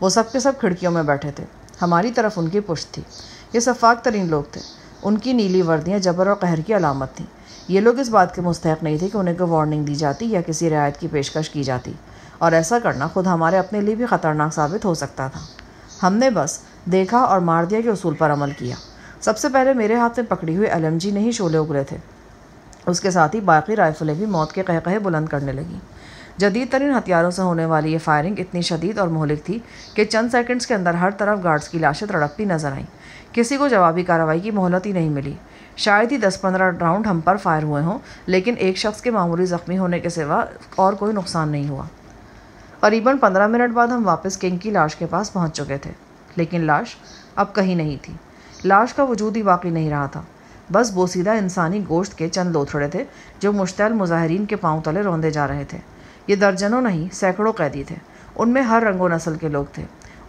वो सब के सब खिड़कियों में बैठे थे हमारी तरफ उनकी पुश्त थी ये शफाक तरीन लोग थे उनकी नीली वर्दियाँ जबर और कहर की अलामत थीं ये लोग इस बात के मुस्तक नहीं थे कि उन्हें कोई वार्निंग दी जाती या किसी रियायत की पेशकश की जाती और ऐसा करना खुद हमारे अपने लिए भी ख़तरनाक साबित हो सकता था हमने बस देखा और मार दिया के असूल पर अमल किया सबसे पहले मेरे हाथ में पकड़ी हुई एल नहीं शोले उगरे थे उसके साथ ही बाकी राइफलें भी मौत के कह कहे बुलंद करने लगीं जदीद तरीन हथियारों से होने वाली ये फायरिंग इतनी शदीद और मोहलिक थी कि चंद सेकंड्स के अंदर हर तरफ गार्ड्स की लाशें तड़पती नजर आईं किसी को जवाबी कार्रवाई की मोहलत ही नहीं मिली शायद ही दस पंद्रह राउंड हम पर फायर हुए हों लेकिन एक शख्स के मामूली ज़ख्मी होने के सिवा और कोई नुकसान नहीं हुआ करीबन पंद्रह मिनट बाद हम वापस किंग की लाश के पास पहुंच चुके थे लेकिन लाश अब कहीं नहीं थी लाश का वजूद ही बाकी नहीं रहा था बस बोसीदा इंसानी गोश्त के चंद लोथड़े थे जो मुश्तल मुजाहरीन के पाँव तले रौंदे जा रहे थे ये दर्जनों नहीं सैकड़ों कैदी थे उनमें हर रंगो नस्ल के लोग थे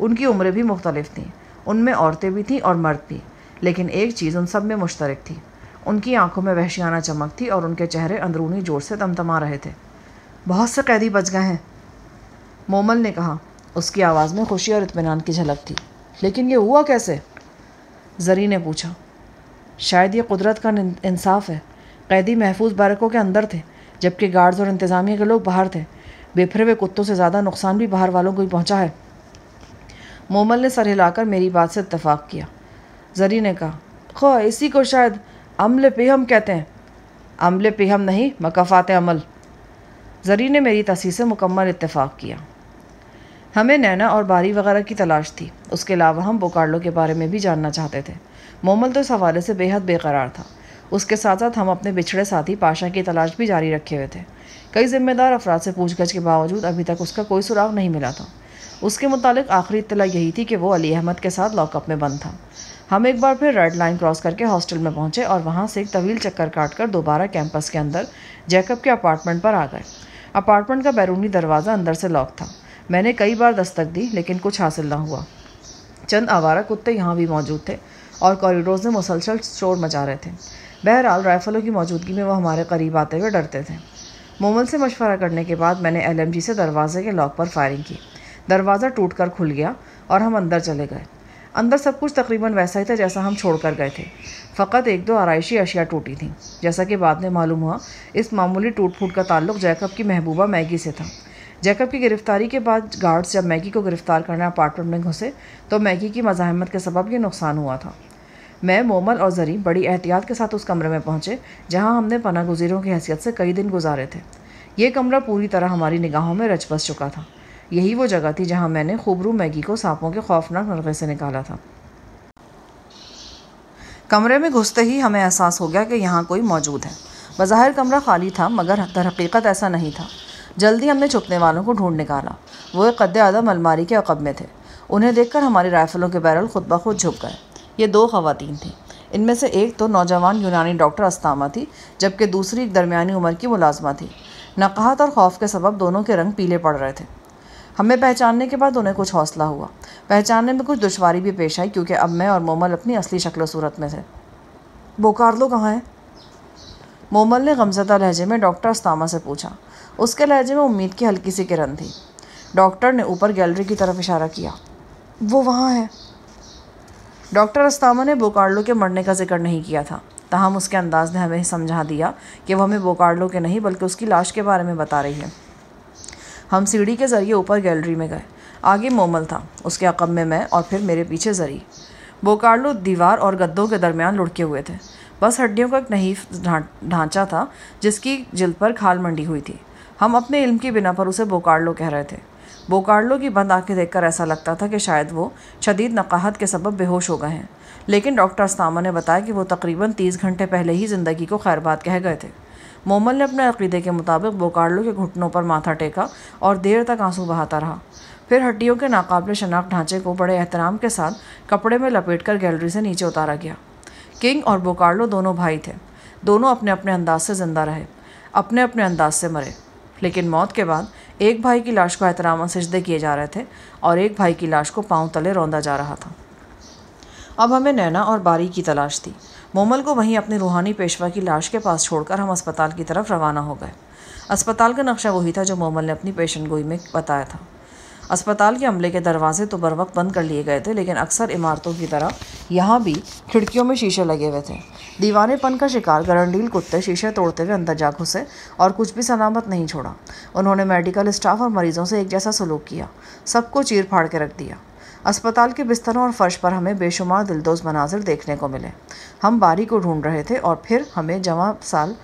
उनकी उम्रें भी मुख्तलिफ थीं उनमें औरतें भी थीं और मर्द भी लेकिन एक चीज़ उन सब में मुश्तरक थी उनकी आंखों में वहशियाना चमक थी और उनके चेहरे अंदरूनी जोर से तमा रहे थे बहुत से कैदी बच गए हैं मोमल ने कहा उसकी आवाज़ में खुशी और इतमान की झलक थी लेकिन ये हुआ कैसे जरी ने पूछा शायद ये कुदरत का इंसाफ है कैदी महफूज बारकों के अंदर थे जबकि गार्ड्स और इंतज़ामिया के लोग बाहर थे बेफरे हुए कुत्तों से ज़्यादा नुकसान भी बाहर वालों को ही पहुँचा है मोमल ने सर हिलाकर मेरी बात से इतफाक़ किया जरी ने कहा खो इसी को शायद अमल पेहम कहते हैं अमल पेहम नहीं मकफ़ात अमल जरी ने मेरी तसी से मुकम्मल इतफ़ाक़ किया हमें नैना और बारी वगैरह की तलाश थी उसके अलावा हम बोकार्डो के बारे में भी जानना चाहते थे मोमल तो इस हवाले से बेहद बेकरार था उसके साथ साथ हम अपने बिछड़े साथी पाशा की तलाश भी जारी रखे हुए थे कई जिम्मेदार अफराद से पूछगछ के बावजूद अभी तक उसका कोई सुराग नहीं मिला था उसके मुतालिक आखिरी इतला यही थी कि वो अली अहमद के साथ लॉकअप में बंद था हम एक बार फिर रेड लाइन क्रॉस करके हॉस्टल में पहुंचे और वहां से एक तवील चक्कर काट कर दोबारा कैंपस के अंदर जैकब के अपार्टमेंट पर आ गए अपार्टमेंट का बैरूनी दरवाज़ा अंदर से लॉक था मैंने कई बार दस्तक दी लेकिन कुछ हासिल ना हुआ चंद आवारा कुत्ते यहाँ भी मौजूद थे और कॉरिडोर्स में मुसलसल शोर मचा रहे थे बहरहाल राइफलों की मौजूदगी में वो हमारे करीब आते हुए डरते थे मोमल से मशवरा करने के बाद मैंने एल से दरवाजे के लॉक पर फायरिंग की दरवाज़ा टूट कर खुल गया और हम अंदर चले गए अंदर सब कुछ तकरीबन वैसा ही था जैसा हम छोड़ कर गए थे फ़कत एक दो आरइशी अशिया टूटी थी जैसा कि बाद में मालूम हुआ इस मामूली टूट फूट का ताल्लुक जैकब की महबूबा मैगी से था जैकब की गिरफ्तारी के बाद गार्ड्स जब मैगी को गिरफ्तार करने अपार्टमेंट में घुसे तो मैगी की मजामत के सबब यह नुकसान हुआ था मैं मोमल और जरी बड़ी एहतियात के साथ उस कमरे में पहुंचे जहां हमने पना गुजीरों की हैसियत से कई दिन गुजारे थे ये कमरा पूरी तरह हमारी निगाहों में रच बस चुका था यही वो जगह थी जहां मैंने खूबरू मैगी को सांपों के खौफनाक नरगे से निकाला था कमरे में घुसते ही हमें एहसास हो गया कि यहाँ कोई मौजूद है बाहर कमरा खाली था मगर दरहकीकत ऐसा नहीं था जल्दी हमने छुपने वालों को ढूंढ निकाला वो एक कद आदम अलमारी के अकब में थे उन्हें देखकर हमारी राइफलों के बैरल खुद ब खुद झुक गए ये दो खवतिन थीं इनमें से एक तो नौजवान यूनानी डॉक्टर अस्तामा थी जबकि दूसरी एक दरमियानी उम्र की मुलाजमा थी नकाहत और खौफ के सबब दोनों के रंग पीले पड़ रहे थे हमें पहचानने के बाद उन्हें कुछ हौसला हुआ पहचानने में कुछ दुशारी भी पेश आई क्योंकि अब मैं और मोमल अपनी असली शक्ल सूरत में थे बोकार लो कहाँ हैं मोमल ने गमजदा लहजे में डॉक्टर अस्तामा से पूछा उसके लहजे में उम्मीद की हल्की सी किरण थी डॉक्टर ने ऊपर गैलरी की तरफ इशारा किया वो वहाँ है डॉक्टर अस्तामा ने बोकार्डो के मरने का जिक्र नहीं किया था तहम उसके अंदाज ने हमें समझा दिया कि वह हमें बोकार्डो के नहीं बल्कि उसकी लाश के बारे में बता रही है हम सीढ़ी के ज़रिए ऊपर गैलरी में गए आगे मोमल था उसके अकब में मैं और फिर मेरे पीछे जरी बोकार्डो दीवार और गद्दों के दरमियान लुढ़के हुए थे बस हड्डियों का एक नहीं ढांचा था जिसकी जिल पर खाल मंडी हुई थी हम अपने इल्म की बिना पर उसे बोकार्लो कह रहे थे बोकार्लो की बंद आंखें देखकर ऐसा लगता था कि शायद वो शदीद नकाहत के सबब बेहोश हो गए हैं लेकिन डॉक्टर अस्तामा ने बताया कि वो तकरीबन तीस घंटे पहले ही ज़िंदगी को खैरबाद कह गए थे मोमल ने अपने अकीदे के मुताबिक बोकार्लो के घुटनों पर माथा टेका और देर तक आंसू बहाता रहा फिर हड्डियों के नाकाबले शनाख्त ढांचे को बड़े एहतराम के साथ कपड़े में लपेट कर गैलरी से नीचे उतारा गया किंग और बोकार्लो दोनों भाई थे दोनों अपने अपने अंदाज से ज़िंदा रहे अपने अपने अंदाज से मरे लेकिन मौत के बाद एक भाई की लाश को एहतराम सजदे किए जा रहे थे और एक भाई की लाश को पाँव तले रौंदा जा रहा था अब हमें नैना और बारी की तलाश थी मोमल को वहीं अपनी रूहानी पेशवा की लाश के पास छोड़कर हम अस्पताल की तरफ रवाना हो गए अस्पताल का नक्शा वही था जो मोमल ने अपनी पेशन गोई में बताया था अस्पताल के अमले के दरवाजे तो बर वक्त बंद कर लिए गए थे लेकिन अक्सर इमारतों की तरह यहाँ भी खिड़कियों में शीशे लगे हुए थे दीवानेपन का शिकार गरंडील कुत्ते शीशे तोड़ते हुए अंदर जा घुसे और कुछ भी सलामत नहीं छोड़ा उन्होंने मेडिकल स्टाफ और मरीजों से एक जैसा सलूक किया सबको चीर फाड़ के रख दिया अस्पताल के बिस्तरों और फर्श पर हमें बेशुमार दिलदोज मनाजिर देखने को मिले हम बारी को ढूंढ रहे थे और फिर हमें जवा साल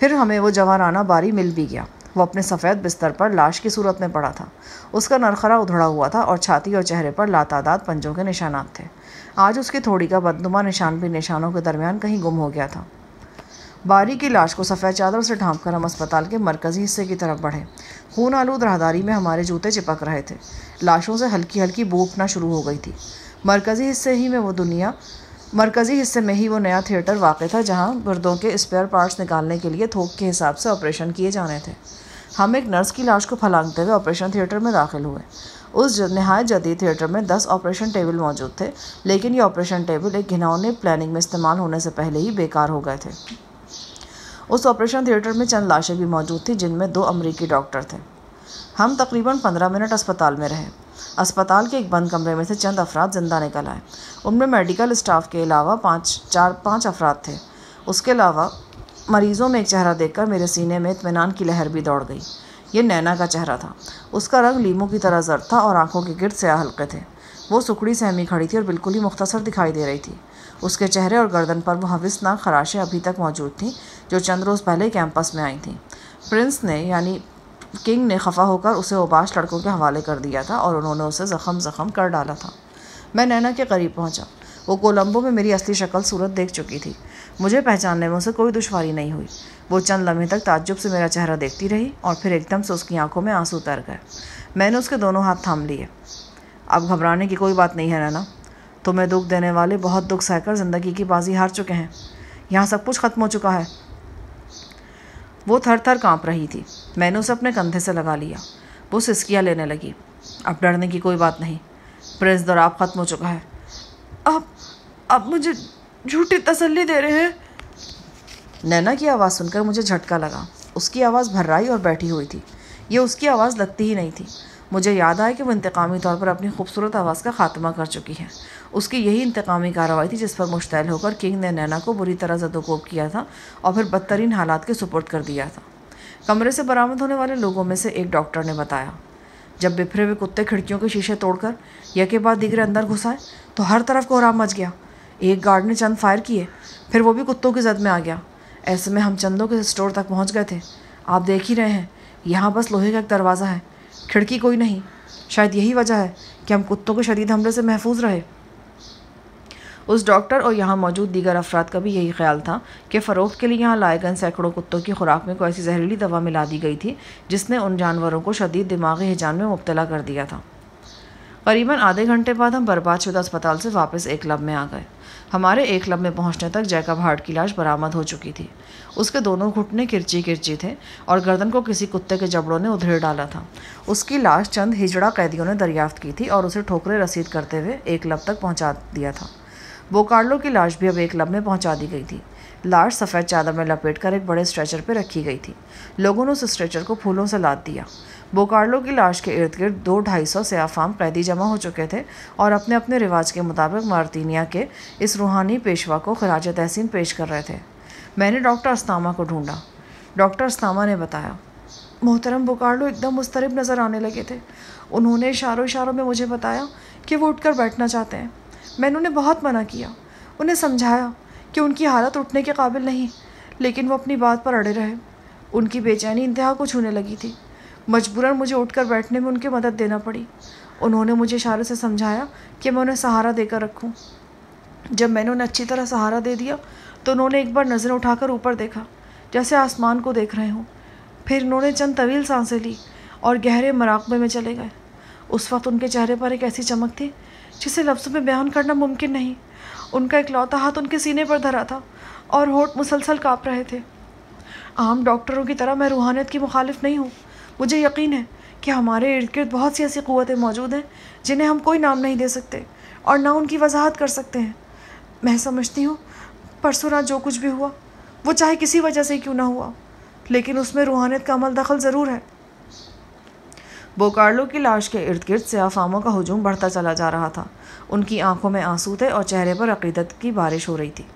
फिर हमें वो जवाराना बारी मिल भी गया वो अपने सफ़ेद बिस्तर पर लाश की सूरत में पड़ा था उसका नरखरा उधड़ा हुआ था और छाती और चेहरे पर लातादाद पंजों के निशानात थे आज उसकी थोड़ी का बदनुमा निशान भी निशानों के दरमियान कहीं गुम हो गया था बारी की लाश को सफ़ेद चादर से ढांप कर हम अस्पताल के मरकज़ी हिस्से की तरफ बढ़े खून आलूद राहदारी में हमारे जूते चिपक रहे थे लाशों से हल्की हल्की बू उठना शुरू हो गई थी मरकज़ी हिस्से ही में वो दुनिया मरकज़ी हिस्से में ही वो नया थिएटर वाक़ था जहाँ गुर्दों के स्पेयर पार्ट्स निकालने के लिए थोक के हिसाब से ऑपरेशन किए जाने थे हम एक नर्स की लाश को फलांगते हुए ऑपरेशन थिएटर में दाखिल हुए उस नहाय जदीद थिएटर में दस ऑपरेशन टेबल मौजूद थे लेकिन ये ऑपरेशन टेबल एक घिनौने प्लानिंग में इस्तेमाल होने से पहले ही बेकार हो गए थे उस ऑपरेशन थिएटर में चंद लाशें भी मौजूद थी जिनमें दो अमरीकी डॉक्टर थे हम तकरीबन पंद्रह मिनट अस्पताल में रहे अस्पताल के एक बंद कमरे में से चंद अफराद ज़िंदा निकल आए उनमें मेडिकल स्टाफ के अलावा पाँच चार पाँच अफराद थे उसके अलावा मरीज़ों में एक चेहरा देखकर मेरे सीने में इतमान की लहर भी दौड़ गई ये नैना का चेहरा था उसका रंग लीमू की तरह जर्द था और आंखों के गिर्द स्याह हल्के थे वो सुखड़ी सहमी खड़ी थी और बिल्कुल ही मुख्तसर दिखाई दे रही थी उसके चेहरे और गर्दन पर हविसनाक खराशें अभी तक मौजूद थीं जो चंद रोज़ पहले कैंपस में आई थीं प्रिंस ने यानी किंग ने खफा होकर उसे उबाश लड़कों के हवाले कर दिया था और उन्होंने उसे ज़ख्म ज़ख्म कर डाला था मैं नैना के करीब पहुंचा वो कोलंबो में मेरी असली शक्ल सूरत देख चुकी थी मुझे पहचानने में उसे कोई दुश्वारी नहीं हुई वो चंद लम्हे तक ताज्जुब से मेरा चेहरा देखती रही और फिर एकदम से उसकी आंखों में आंसू उतर गए मैंने उसके दोनों हाथ थाम लिए अब घबराने की कोई बात नहीं है तो तुम्हें दुख देने वाले बहुत दुख सहकर ज़िंदगी की बाजी हार चुके हैं यहाँ सब कुछ ख़त्म हो चुका है वो थर थर काँप रही थी मैंने उसे अपने कंधे से लगा लिया वो सिस्कियाँ लेने लगी अब डरने की कोई बात नहीं प्रेस दौराब ख़त्म हो चुका है आप आप मुझे झूठी तसल्ली दे रहे हैं नैना की आवाज़ सुनकर मुझे झटका लगा उसकी आवाज़ भर्राई और बैठी हुई थी ये उसकी आवाज़ लगती ही नहीं थी मुझे याद आया कि वो इंतकामी तौर पर अपनी खूबसूरत आवाज़ का खात्मा कर चुकी है उसकी यही इंतकामी कार्रवाई थी जिस पर मुश्तैल होकर किंग ने नैना को बुरी तरह जदोकोब किया था और फिर बदतरीन हालात के सुपुर्द कर दिया था कमरे से बरामद होने वाले लोगों में से एक डॉक्टर ने बताया जब बिफरे हुए कुत्ते खिड़कियों के शीशे तोड़कर यके बाद दिगरे अंदर घुसाए तो हर तरफ कोहराम मच गया एक गार्ड ने चंद फायर किए फिर वो भी कुत्तों की जद में आ गया ऐसे में हम चंदों के स्टोर तक पहुंच गए थे आप देख ही रहे हैं यहाँ बस लोहे का एक दरवाज़ा है खिड़की कोई नहीं शायद यही वजह है कि हम कुत्तों के शदीद हमले से महफूज रहे उस डॉक्टर और यहाँ मौजूद दीगर अफराद का भी यही ख्याल था कि फ़रोख के लिए यहाँ लाए गए सैकड़ों कुत्तों की खुराक में कोई ऐसी जहरीली दवा मिला दी गई थी जिसने उन जानवरों को शदीद दिमागी हिजान में मुबतला कर दिया था करीबन आधे घंटे बाद हम बर्बाद शुदा अस्पताल से वापस एक क्लब में आ गए हमारे एक क्लब में पहुंचने तक जैकब हार्ट की लाश बरामद हो चुकी थी उसके दोनों घुटने किरची किरची थे और गर्दन को किसी कुत्ते के जबड़ों ने उधेड़ डाला था उसकी लाश चंद हिजड़ा कैदियों ने दरियाफ्त की थी और उसे ठोकरे रसीद करते हुए एक क्लब तक पहुँचा दिया था बोकार्लो की लाश भी अब एक लब में पहुंचा दी गई थी लाश सफ़ेद चादर में लपेटकर एक बड़े स्ट्रेचर पर रखी गई थी लोगों ने उस स्ट्रेचर को फूलों से लाद दिया बोकार्लो की लाश के इर्द गिर्द दो ढाई सौ सयाफाम कैदी जमा हो चुके थे और अपने अपने रिवाज के मुताबिक मार्तिनिया के इस रूहानी पेशवा को खराज तहसीन पेश कर रहे थे मैंने डॉक्टर अस्तामा को ढूंढा डॉक्टर अस्तामा ने बताया मोहतरम बोकार्लो एकदम मुस्तरब नज़र आने लगे थे उन्होंने इशारों इशारों में मुझे बताया कि वो उठकर बैठना चाहते हैं मैंने उन्हें बहुत मना किया उन्हें समझाया कि उनकी हालत उठने के काबिल नहीं लेकिन वो अपनी बात पर अड़े रहे उनकी बेचैनी इंतहा को छूने लगी थी मजबूरन मुझे उठकर बैठने में उनकी मदद देना पड़ी उन्होंने मुझे इशारे से समझाया कि मैं उन्हें सहारा देकर रखूं। जब मैंने उन्हें अच्छी तरह सहारा दे दिया तो उन्होंने एक बार नज़रें उठाकर ऊपर देखा जैसे आसमान को देख रहे हों फिर उन्होंने चंद तवील सांसें ली और गहरे मराकबे में चले गए उस वक्त उनके चेहरे पर एक ऐसी चमक थी जिसे लफ्ज़ों में बयान करना मुमकिन नहीं उनका इकलौता हाथ उनके सीने पर धरा था और होठ मुसलसल काँप रहे थे आम डॉक्टरों की तरह मैं रूहानियत की मुखालिफ नहीं हूँ मुझे यकीन है कि हमारे इर्द गिर्द बहुत सी ऐसी क़वतें मौजूद हैं जिन्हें हम कोई नाम नहीं दे सकते और ना उनकी वजाहत कर सकते हैं मैं समझती हूँ परसों रात जो कुछ भी हुआ वो चाहे किसी वजह से क्यों ना हुआ लेकिन उसमें रूहानियत का अमल दखल ज़रूर है बोकार्लो की लाश के इर्द गिर्द सयाफामों का हजूम बढ़ता चला जा रहा था उनकी आंखों में आंसू थे और चेहरे पर अकीदत की बारिश हो रही थी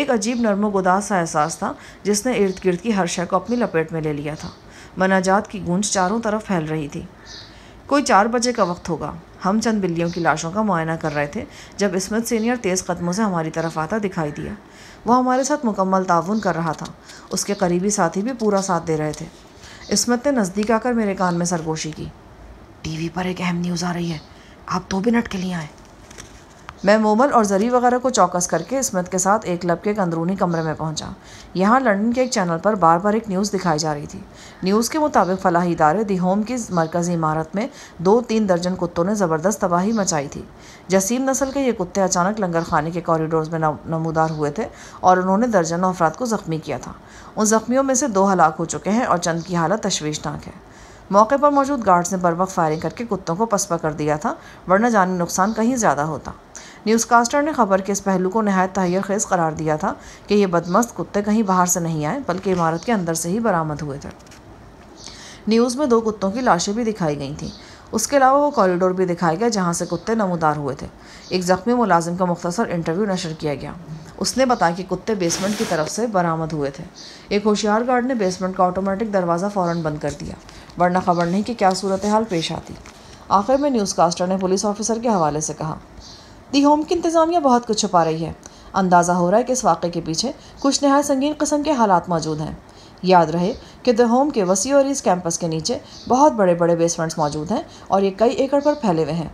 एक अजीब नरमो गुदास सा एहसास था जिसने इर्द गिर्द की हर शय को अपनी लपेट में ले लिया था मनाजात की गूंज चारों तरफ फैल रही थी कोई चार बजे का वक्त होगा हम चंद बिल्लियों की लाशों का मुआयना कर रहे थे जब इसमत सीनियर तेज़ कदमों से हमारी तरफ आता दिखाई दिया वह हमारे साथ मुकम्मल ताउन कर रहा था उसके करीबी साथी भी पूरा साथ दे रहे थे इसमत ने नज़दीक आकर मेरे कान में सरगोशी की टीवी पर एक अहम न्यूज़ आ रही है आप दो मिनट के लिए आएँ मैं मोमल और जरी वगैरह को चौकस करके इसमत के साथ एक लब के एक अंदरूनी कमरे में पहुंचा। यहाँ लंदन के एक चैनल पर बार बार एक न्यूज़ दिखाई जा रही थी न्यूज़ के मुताबिक फलाही इदारे दी होम की मरकज़ी इमारत में दो तीन दर्जन कुत्तों ने ज़बरदस्त तबाही मचाई थी जसीम नसल के ये कुत्ते अचानक लंगर खाने के कॉरिडोर में नमूदार हुए थे और उन्होंने दर्जनों अफराद को ज़ख्मी किया था उन ज़ख्मियों में से दो हलाक हो चुके हैं और चंद की हालत तशवीशनाक है मौके पर मौजूद गार्ड्स ने बरवक फायरिंग करके कुत्तों को पसपा कर दिया था वरना जानी नुकसान कहीं ज़्यादा होता न्यूज़कास्टर ने खबर के इस पहलू को नहायत तहैर खेज करार दिया था कि ये बदमस्त कुत्ते कहीं बाहर से नहीं आए बल्कि इमारत के अंदर से ही बरामद हुए थे न्यूज़ में दो कुत्तों की लाशें भी दिखाई गई थीं उसके अलावा वो कॉरिडोर भी दिखाया गया जहाँ से कुत्ते नमोदार हुए थे एक ज़ख्मी मुलाजिम का मुख्तसर इंटरव्यू नशर किया गया उसने बताया कि कुत्ते बेसमेंट की तरफ से बरामद हुए थे एक होशियार गार्ड ने बेसमेंट का ऑटोमेटिक दरवाज़ा फ़ौर बंद कर दिया वरना खबर नहीं कि क्या सूरत हाल पेश आती आखिर में न्यूज़कास्टर ने पुलिस ऑफिसर के हवाले से कहा दी होम की इंतज़ामिया बहुत कुछ छुपा रही है अंदाज़ा हो रहा है कि इस वाक़े के पीछे कुछ नहाय संगीन कस्म के हालात मौजूद हैं याद रहे कि द होम के वसी और इस कैंपस के नीचे बहुत बड़े बड़े बेसमेंट्स मौजूद हैं और ये कई एकड़ पर फैले हुए हैं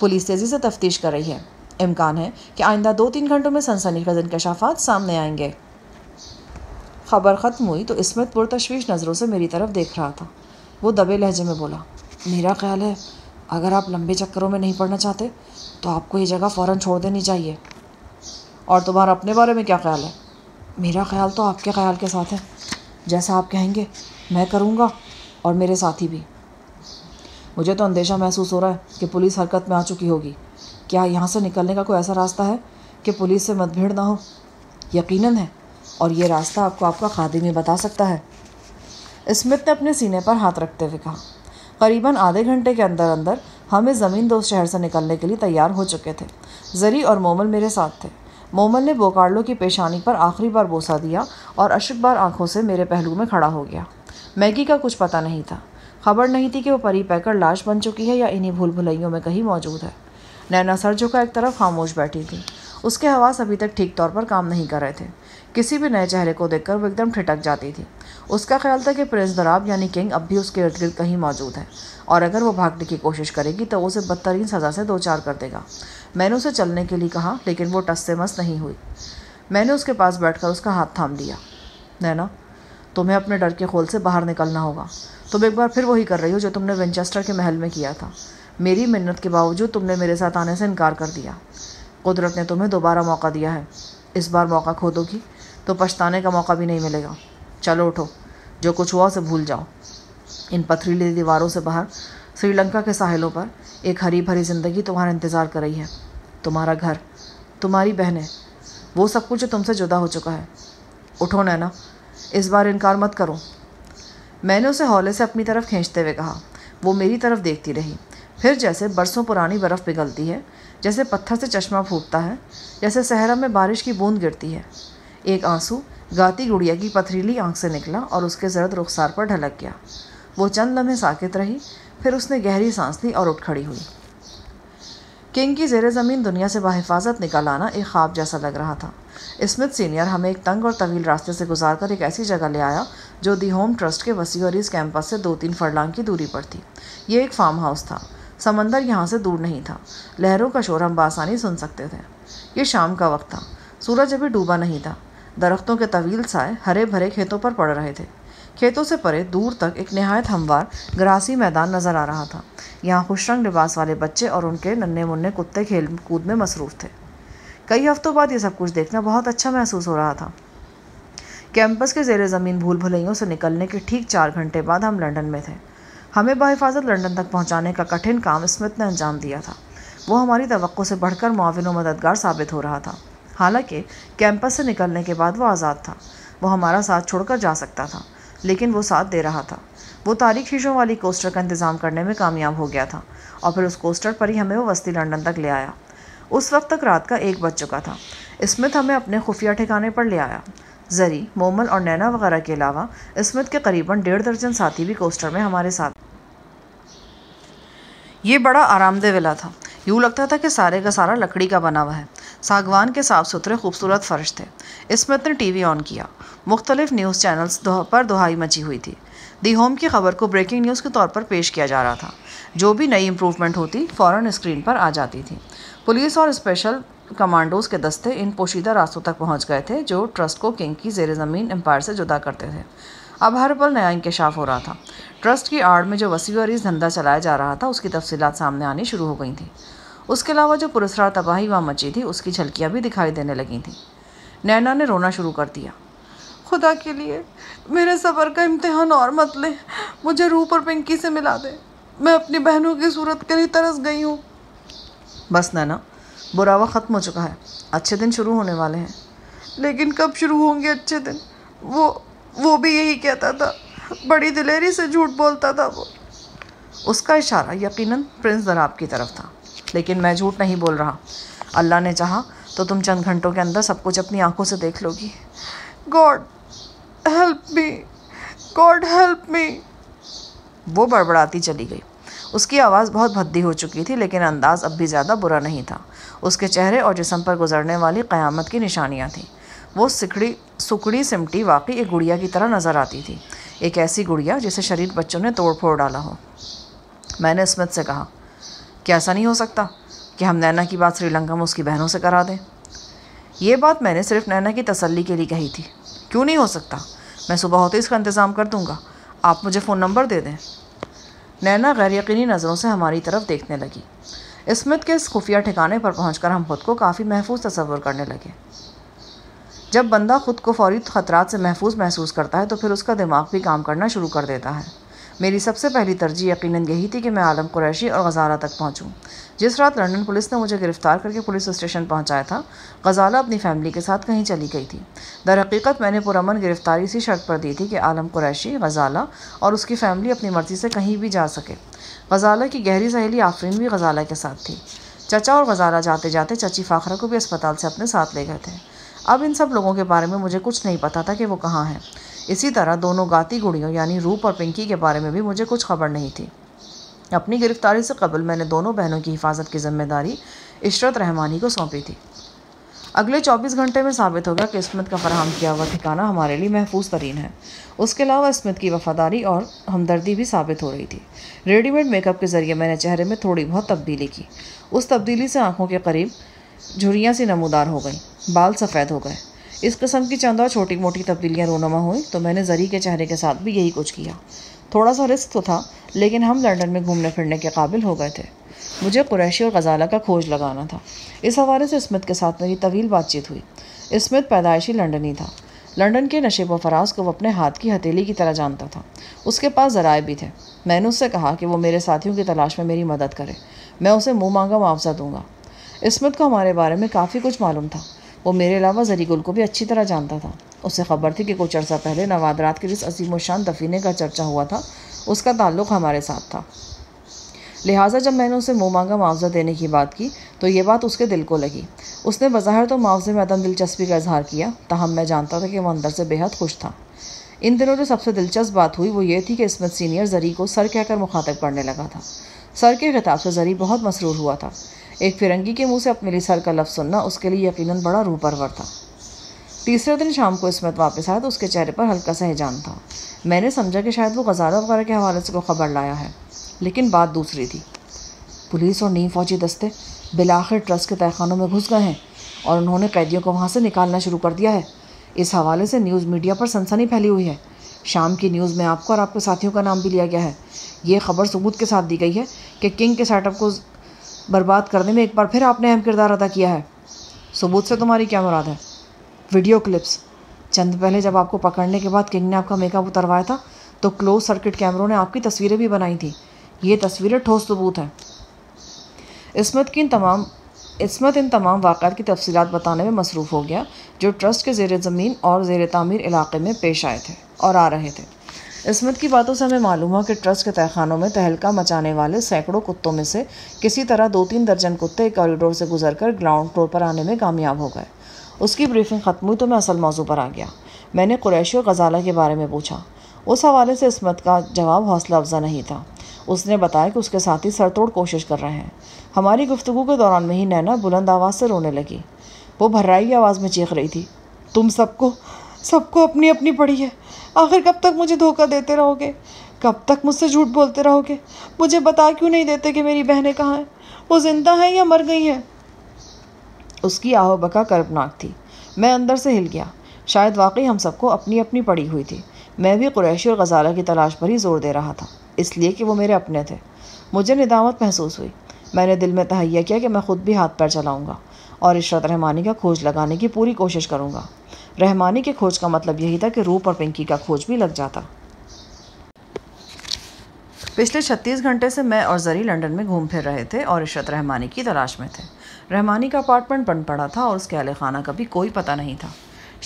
पुलिस तेज़ी से तफ्तीश कर रही है इम्कान है कि आइंदा दो तीन घंटों में सनसनी खज कशाफात सामने आएंगे खबर ख़त्म हुई तो इसमत पुरतशवीश नज़रों से मेरी तरफ देख रहा था वो दबे लहजे में बोला मेरा ख्याल है अगर आप लंबे चक्करों में नहीं पढ़ना चाहते तो आपको ये जगह फ़ौर छोड़ देनी चाहिए और तुम्हारा अपने बारे में क्या ख्याल है मेरा ख्याल तो आपके ख्याल के साथ है जैसा आप कहेंगे मैं करूँगा और मेरे साथी भी मुझे तो अंदेशा महसूस हो रहा है कि पुलिस हरकत में आ चुकी होगी क्या यहाँ से निकलने का कोई ऐसा रास्ता है कि पुलिस से मतभेड़ ना हो यकीनन है और ये रास्ता आपको आपका खादिम ही बता सकता है स्मिथ ने अपने सीने पर हाथ रखते हुए कहा करीबन आधे घंटे के अंदर अंदर हम इस ज़मीन दोस्त शहर से निकलने के लिए तैयार हो चुके थे जरी और मोमल मेरे साथ थे मोमल ने बोकार्लो की पेशानी पर आखिरी बार बोसा दिया और अशुक बार आँखों से मेरे पहलू में खड़ा हो गया मैगी का कुछ पता नहीं था खबर नहीं थी कि वो परी पैकर लाश बन चुकी है या इन्हीं भूल भुलैयों में कहीं मौजूद है नैना सर का एक तरफ खामोश बैठी थी उसके हवास अभी तक ठीक तौर पर काम नहीं कर रहे थे किसी भी नए चेहरे को देखकर वो एकदम ठिटक जाती थी उसका ख्याल था कि प्रिंस दराब यानी किंग अब भी उसके इर्द गिर्द कहीं मौजूद है और अगर वो भागने की कोशिश करेगी तो उसे बदतरीन सज़ा से दो चार कर देगा मैंने उसे चलने के लिए कहा लेकिन वो टस से मस नहीं हुई मैंने उसके पास बैठकर उसका हाथ थाम दिया नैना तुम्हें अपने डर के खोल से बाहर निकलना होगा तुम एक बार फिर वही कर रही हो जो तुमने वेंचेस्टर के महल में किया था मेरी मिन्नत के बावजूद तुमने मेरे साथ आने से इनकार कर दिया कुदरत ने तुम्हें दोबारा मौका दिया है इस बार मौका खो दोगी तो पछताने का मौका भी नहीं मिलेगा चलो उठो जो कुछ हुआ उसे भूल जाओ इन पथरीली दीवारों से बाहर श्रीलंका के साहिलों पर एक हरी भरी ज़िंदगी तुम्हारा इंतज़ार कर रही है तुम्हारा घर तुम्हारी बहनें वो सब कुछ तुमसे जुदा हो चुका है उठो नैना इस बार इनकार मत करो मैंने उसे हौले से अपनी तरफ खींचते हुए कहा वो मेरी तरफ देखती रही फिर जैसे बरसों पुरानी बर्फ़ पिघलती है जैसे पत्थर से चश्मा फूटता है जैसे सहरा में बारिश की बूंद गिरती है एक आंसू गाती गुड़िया की पथरीली आंख से निकला और उसके जर्द रुखसार पर ढलक गया वो चंद लम्हे साकित रही फिर उसने गहरी सांस ली और उठ खड़ी हुई किंग की जेर ज़मीन दुनिया से बाहिफाजत निकल आना एक ख्वाब जैसा लग रहा था स्मिथ सीनियर हमें एक तंग और तवील रास्ते से गुजार कर एक ऐसी जगह ले आया जो दी होम ट्रस्ट के वसी और इस कैंपस से दो तीन फरलांग की दूरी पर थी ये एक फार्म हाउस था समंदर यहाँ से दूर नहीं था लहरों का शोर हम बासानी सुन सकते थे ये शाम का वक्त था सूरज अभी डूबा नहीं था दरख्तों के तवील साए हरे भरे खेतों पर पड़ रहे थे खेतों से परे दूर तक एक नहायत हमवार ग्रासी मैदान नजर आ रहा था यहाँ खुश रंग लिबास वाले बच्चे और उनके नन्हे मुन्ने कुत्ते खेल कूद में मसरूफ थे कई हफ्तों बाद ये सब कुछ देखना बहुत अच्छा महसूस हो रहा था कैंपस के जेर ज़मीन भूल भुलैयों से निकलने के ठीक चार घंटे बाद हम लंदन में थे हमें बाहिफाजत लंदन तक पहुंचाने का कठिन काम स्मिथ ने अंजाम दिया था वो हमारी तो से बढ़कर मुआवन मददगार साबित हो रहा था हालांकि कैंपस से निकलने के बाद वो आज़ाद था वो हमारा साथ छोड़कर जा सकता था लेकिन वो साथ दे रहा था वो तारीख शीशों वाली कोस्टर का इंतज़ाम करने में कामयाब हो गया था और फिर उस कोस्टर पर ही हमें वो वस्ती लंदन तक ले आया उस वक्त तक रात का एक बज चुका था स्मिथ हमें अपने खुफिया ठिकाने पर ले आया ज़री मोमल और नैना वगैरह के अलावा इसमत के करीबन डेढ़ दर्जन साथी भी कोस्टर में हमारे साथ ये बड़ा आरामदेह विला था यूँ लगता था कि सारे का सारा लकड़ी का बना हुआ है सागवान के साफ़ सुथरे खूबसूरत फ़र्श थे इसमत ने टीवी ऑन किया मुख्तलिफ न्यूज़ चैनल्स पर दुहाई मची हुई थी दी होम की खबर को ब्रेकिंग न्यूज़ के तौर पर पेश किया जा रहा था जो भी नई इम्प्रूवमेंट होती फ़ौर स्क्रीन पर आ जाती थी पुलिस और स्पेशल कमांडोज के दस्ते इन पोशीदा रास्तों तक पहुंच गए थे जो ट्रस्ट को किंग की जेर ज़मीन एम्पायर से जुदा करते थे अब हर पल नया इंकशाफ हो रहा था ट्रस्ट की आड़ में जो वसी वरीज धंधा चलाया जा रहा था उसकी तफसीत सामने आनी शुरू हो गई थी उसके अलावा जो पुरस्कार तबाही वहाँ मची थी उसकी झलकियाँ भी दिखाई देने लगी थीं नैना ने रोना शुरू कर दिया खुदा के लिए मेरे सफ़र का इम्तहान और मत ले मुझे रूप और पिंकी से मिला दे मैं अपनी बहनों की सूरत के लिए तरस गई हूँ बस नैना बुरा ख़त्म हो चुका है अच्छे दिन शुरू होने वाले हैं लेकिन कब शुरू होंगे अच्छे दिन वो वो भी यही कहता था बड़ी दिलेरी से झूठ बोलता था वो उसका इशारा यकीनन प्रिंस दराब की तरफ था लेकिन मैं झूठ नहीं बोल रहा अल्लाह ने चाहा तो तुम चंद घंटों के अंदर सब कुछ अपनी आंखों से देख लोगी God help me God help me वो बड़बड़ाती चली गई उसकी आवाज़ बहुत भद्दी हो चुकी थी लेकिन अंदाज़ अब भी ज़्यादा बुरा नहीं था उसके चेहरे और जिसम पर गुजरने वाली क़यामत की निशानियाँ थीं वो सिकड़ी सुकड़ी सिमटी वाकई एक गुड़िया की तरह नज़र आती थी एक ऐसी गुड़िया जिसे शरीर बच्चों ने तोड़ फोड़ डाला हो मैंने स्मिथ से कहा क्या ऐसा नहीं हो सकता कि हम नैना की बात श्रीलंका में उसकी बहनों से करा दें ये बात मैंने सिर्फ नैना की तसल्ली के लिए कही थी क्यों नहीं हो सकता मैं सुबह होते इसका इंतज़ाम कर दूँगा आप मुझे फ़ोन नंबर दे दें नैना गैर यकीनी नज़रों से हमारी तरफ देखने लगी स्मिथ के इस खुफिया ठिकाने पर पहुंचकर हम खुद को काफ़ी महफूज तस्वर करने लगे जब बंदा खुद को फौरी ख़तरात से महफूज महसूस करता है तो फिर उसका दिमाग भी काम करना शुरू कर देता है मेरी सबसे पहली तरजीह यकीन यही थी कि मैं आलम कुरैशी और गजारा तक पहुँचूँ जिस रात लंदन पुलिस ने मुझे गिरफ्तार करके पुलिस स्टेशन पहुंचाया था गजाला अपनी फैमिली के साथ कहीं चली गई थी दर हकीकत मैंने पुरमन गिरफ्तारी इसी शर्त पर दी थी कि आलम कुरैशी गजाला और उसकी फैमिली अपनी मर्जी से कहीं भी जा सके गजाला की गहरी सहेली आफरीन भी गजाला के साथ थी चचा और गजाला जाते जाते चची फाखरा को भी अस्पताल से अपने साथ ले गए थे अब इन सब लोगों के बारे में मुझे कुछ नहीं पता था कि वो कहाँ हैं इसी तरह दोनों गाती गुड़ियों यानी रूप और पिंकी के बारे में भी मुझे कुछ खबर नहीं थी अपनी गिरफ्तारी से कबल मैंने दोनों बहनों की हिफाजत की जिम्मेदारी इशरत रहमानी को सौंपी थी अगले 24 घंटे में साबित होगा कि इसमत का फराहम किया हुआ ठिकाना हमारे लिए महफूज तरीन है उसके अलावा इसमत की वफादारी और हमदर्दी भी साबित हो रही थी रेडीमेड मेकअप के ज़रिए मैंने चेहरे में थोड़ी बहुत तब्दीली की उस तब्दीली से आँखों के करीब झुरियाँ सी नमोदार हो गई बाल सफ़ेद हो गए इस कस्म की चंद और छोटी मोटी तब्दीलियाँ रोनमा हुई तो मैंने जरी के चेहरे के साथ भी यही कुछ किया थोड़ा सा रिस्क तो था लेकिन हम लंदन में घूमने फिरने के काबिल हो गए थे मुझे कुरैशी और गजाला का खोज लगाना था इस हवाले से स्मिथ के साथ मेरी तवील बातचीत हुई इसमत पैदाइशी लंडनी था लंडन के नशेब व फराज को वो अपने हाथ की हथेली की तरह जानता था उसके पास ज़राए भी थे मैंने उससे कहा कि वो मेरे साथियों की तलाश में मेरी मदद करे मैं उसे मुँह मांगा मुआवजा दूंगा इसमत को हमारे बारे में काफ़ी कुछ मालूम था वो मेरे अलावा जरीगुल को भी अच्छी तरह जानता था उसे खबर थी कि कुछ अर्सा पहले नवादरात के जिस अजीम शान दफीने का चर्चा हुआ था उसका ताल्लुक हमारे साथ था लिहाजा जब मैंने उसे मुँह मांगा मुआवजा देने की बात की तो ये बात उसके दिल को लगी उसने बज़ाहिर तो मुआवजे में अदम दिलचस्पी का इजहार किया तहम मैं जानता था कि वह अंदर से बेहद खुश था इन दिनों जो सबसे दिलचस्प बात हुई वो ये थी कि इसमत सीनियर जरी को सर कहकर मुखातब पढ़ने लगा था सर के खिताब से जरी बहुत मसरूर हुआ था एक फिरंगी के मुंह से अपने रिसाल का लफ्ज़ सुनना उसके लिए यकीनन बड़ा रूपरवर था तीसरे दिन शाम को इसमत वापस आया तो उसके चेहरे पर हल्का सा हिजान था मैंने समझा कि शायद वो गजारा वगैरह के हवाले से कोई खबर लाया है लेकिन बात दूसरी थी पुलिस और नीम फौजी दस्ते बिलाखिर ट्रस्ट के तहखानों में घुस गए हैं और उन्होंने कैदियों को वहाँ से निकालना शुरू कर दिया है इस हवाले से न्यूज़ मीडिया पर सनसनी फैली हुई है शाम की न्यूज़ में आपको और आपके साथियों का नाम भी लिया गया है ये खबर सबूत के साथ दी गई है कि किंग के सेटअप को बर्बाद करने में एक बार फिर आपने अहम किरदार अदा किया है सबूत से तुम्हारी क्या मुराद है वीडियो क्लिप्स चंद पहले जब आपको पकड़ने के बाद किंग ने आपका मेकअप उतरवाया था तो क्लोज सर्किट कैमरों ने आपकी तस्वीरें भी बनाई थी ये तस्वीरें ठोस सबूत हैं इसमत की इन तमाम इसमत इन तमाम वाक़ात की तफसीत बताने में मसरूफ़ हो गया जो ट्रस्ट के जेर ज़मीन और जेर तमीर इलाके में पेश आए थे और आ रहे थे इसमत की बातों से हमें मालूम हुआ कि ट्रस्ट के तहखानों में तहलका मचाने वाले सैकड़ों कुत्तों में से किसी तरह दो तीन दर्जन कुत्ते कॉरिडोर से गुजरकर ग्राउंड फ्लोर पर आने में कामयाब हो गए उसकी ब्रीफिंग ख़त्म हुई तो मैं असल मौजू पर आ गया मैंने कुरैशी और गजाला के बारे में पूछा उस हवाले से इसमत का जवाब हौसला अफजा नहीं था उसने बताया कि उसके साथी सरतोड़ कोशिश कर रहे हैं हमारी गुफ्तु के दौरान में ही नैना बुलंद आवाज़ से रोने लगी वो भर्राई की आवाज़ में चीख रही थी तुम सबको सबको अपनी अपनी पड़ी है आखिर कब तक मुझे धोखा देते रहोगे कब तक मुझसे झूठ बोलते रहोगे मुझे बता क्यों नहीं देते कि मेरी बहनें कहाँ हैं वो जिंदा हैं या मर गई हैं उसकी आहो बका कर्बनाक थी मैं अंदर से हिल गया शायद वाकई हम सबको अपनी अपनी पड़ी हुई थी मैं भी कुरैशी और गजाला की तलाश पर ही जोर दे रहा था इसलिए कि वो मेरे अपने थे मुझे निदामत महसूस हुई मैंने दिल में तहैया किया कि मैं खुद भी हाथ पैर चलाऊंगा और इशरत रहमानी का खोज लगाने की पूरी कोशिश करूंगा रहमानी के खोज का मतलब यही था कि रूप और पिंकी का खोज भी लग जाता पिछले 36 घंटे से मैं और जरी लंदन में घूम फिर रहे थे और इशरत रहमानी की तलाश में थे रहमानी का अपार्टमेंट बन पड़ा था और उसके अहल खाना का भी कोई पता नहीं था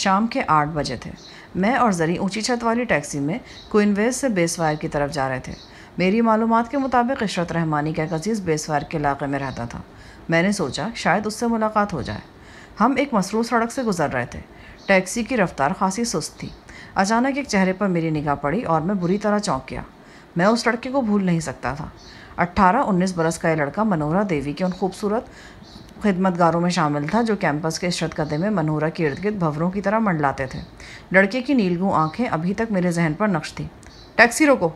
शाम के आठ बजे थे मैं और जरी ऊंची छत वाली टैक्सी में क्विनवेज से बेसवायर की तरफ जा रहे थे मेरी मालूम के मुताबिक इशरत रहमानी का एक अजीज़ बेसवायर के इलाके में रहता था मैंने सोचा शायद उससे मुलाकात हो जाए हम एक मसरूफ़ सड़क से गुजर रहे थे टैक्सी की रफ्तार खासी सुस्त थी अचानक एक चेहरे पर मेरी निगाह पड़ी और मैं बुरी तरह चौंक गया मैं उस लड़के को भूल नहीं सकता था अट्ठारह उन्नीस बरस का यह लड़का मनोहरा देवी के उन खूबसूरत खिदमतगारों में शामिल था जो कैंपस के इशरत कदे में मनोहरा के इर्द गिर्द भंवरों की तरह मंडलाते थे लड़के की नीलगू आंखें अभी तक मेरे जहन पर नक्श थी टैक्सी रोको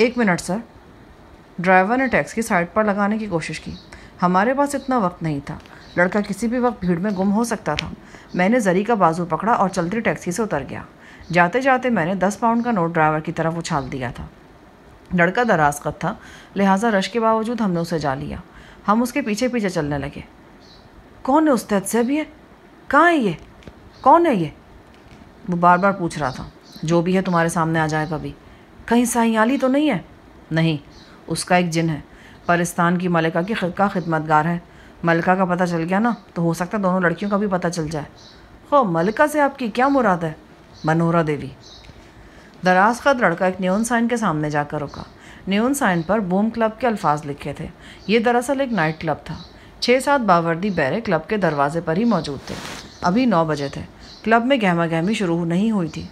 एक मिनट सर ड्राइवर ने टैक्सी साइड पर लगाने की कोशिश की हमारे पास इतना वक्त नहीं था लड़का किसी भी वक्त भीड़ में गुम हो सकता था मैंने जरी का बाजू पकड़ा और चलती टैक्सी से उतर गया जाते जाते मैंने दस पाउंड का नोट ड्राइवर की तरफ उछाल दिया था लड़का दराज कद था लिहाजा रश के बावजूद हमने उसे जा लिया हम उसके पीछे पीछे चलने लगे कौन है उस्ताद साहब ये कहाँ है ये कौन है ये वो बार बार पूछ रहा था जो भी है तुम्हारे सामने आ जाए कभी कहीं साहियाली तो नहीं है नहीं उसका एक जिन है परिस्तान की मलिका की का खिदमतगार है मलका का पता चल गया ना तो हो सकता है दोनों लड़कियों का भी पता चल जाए हो मलका से आपकी क्या मुराद है मनोरा देवी दराज खत लड़का एक न्यून साइन के सामने जाकर रुका न्यून साइन पर बूम क्लब के अल्फाज लिखे थे ये दरअसल एक नाइट क्लब था छः सात बावर्दी बैरे क्लब के दरवाजे पर ही मौजूद थे अभी नौ बजे थे क्लब में गहमा गहमी शुरू नहीं हुई थी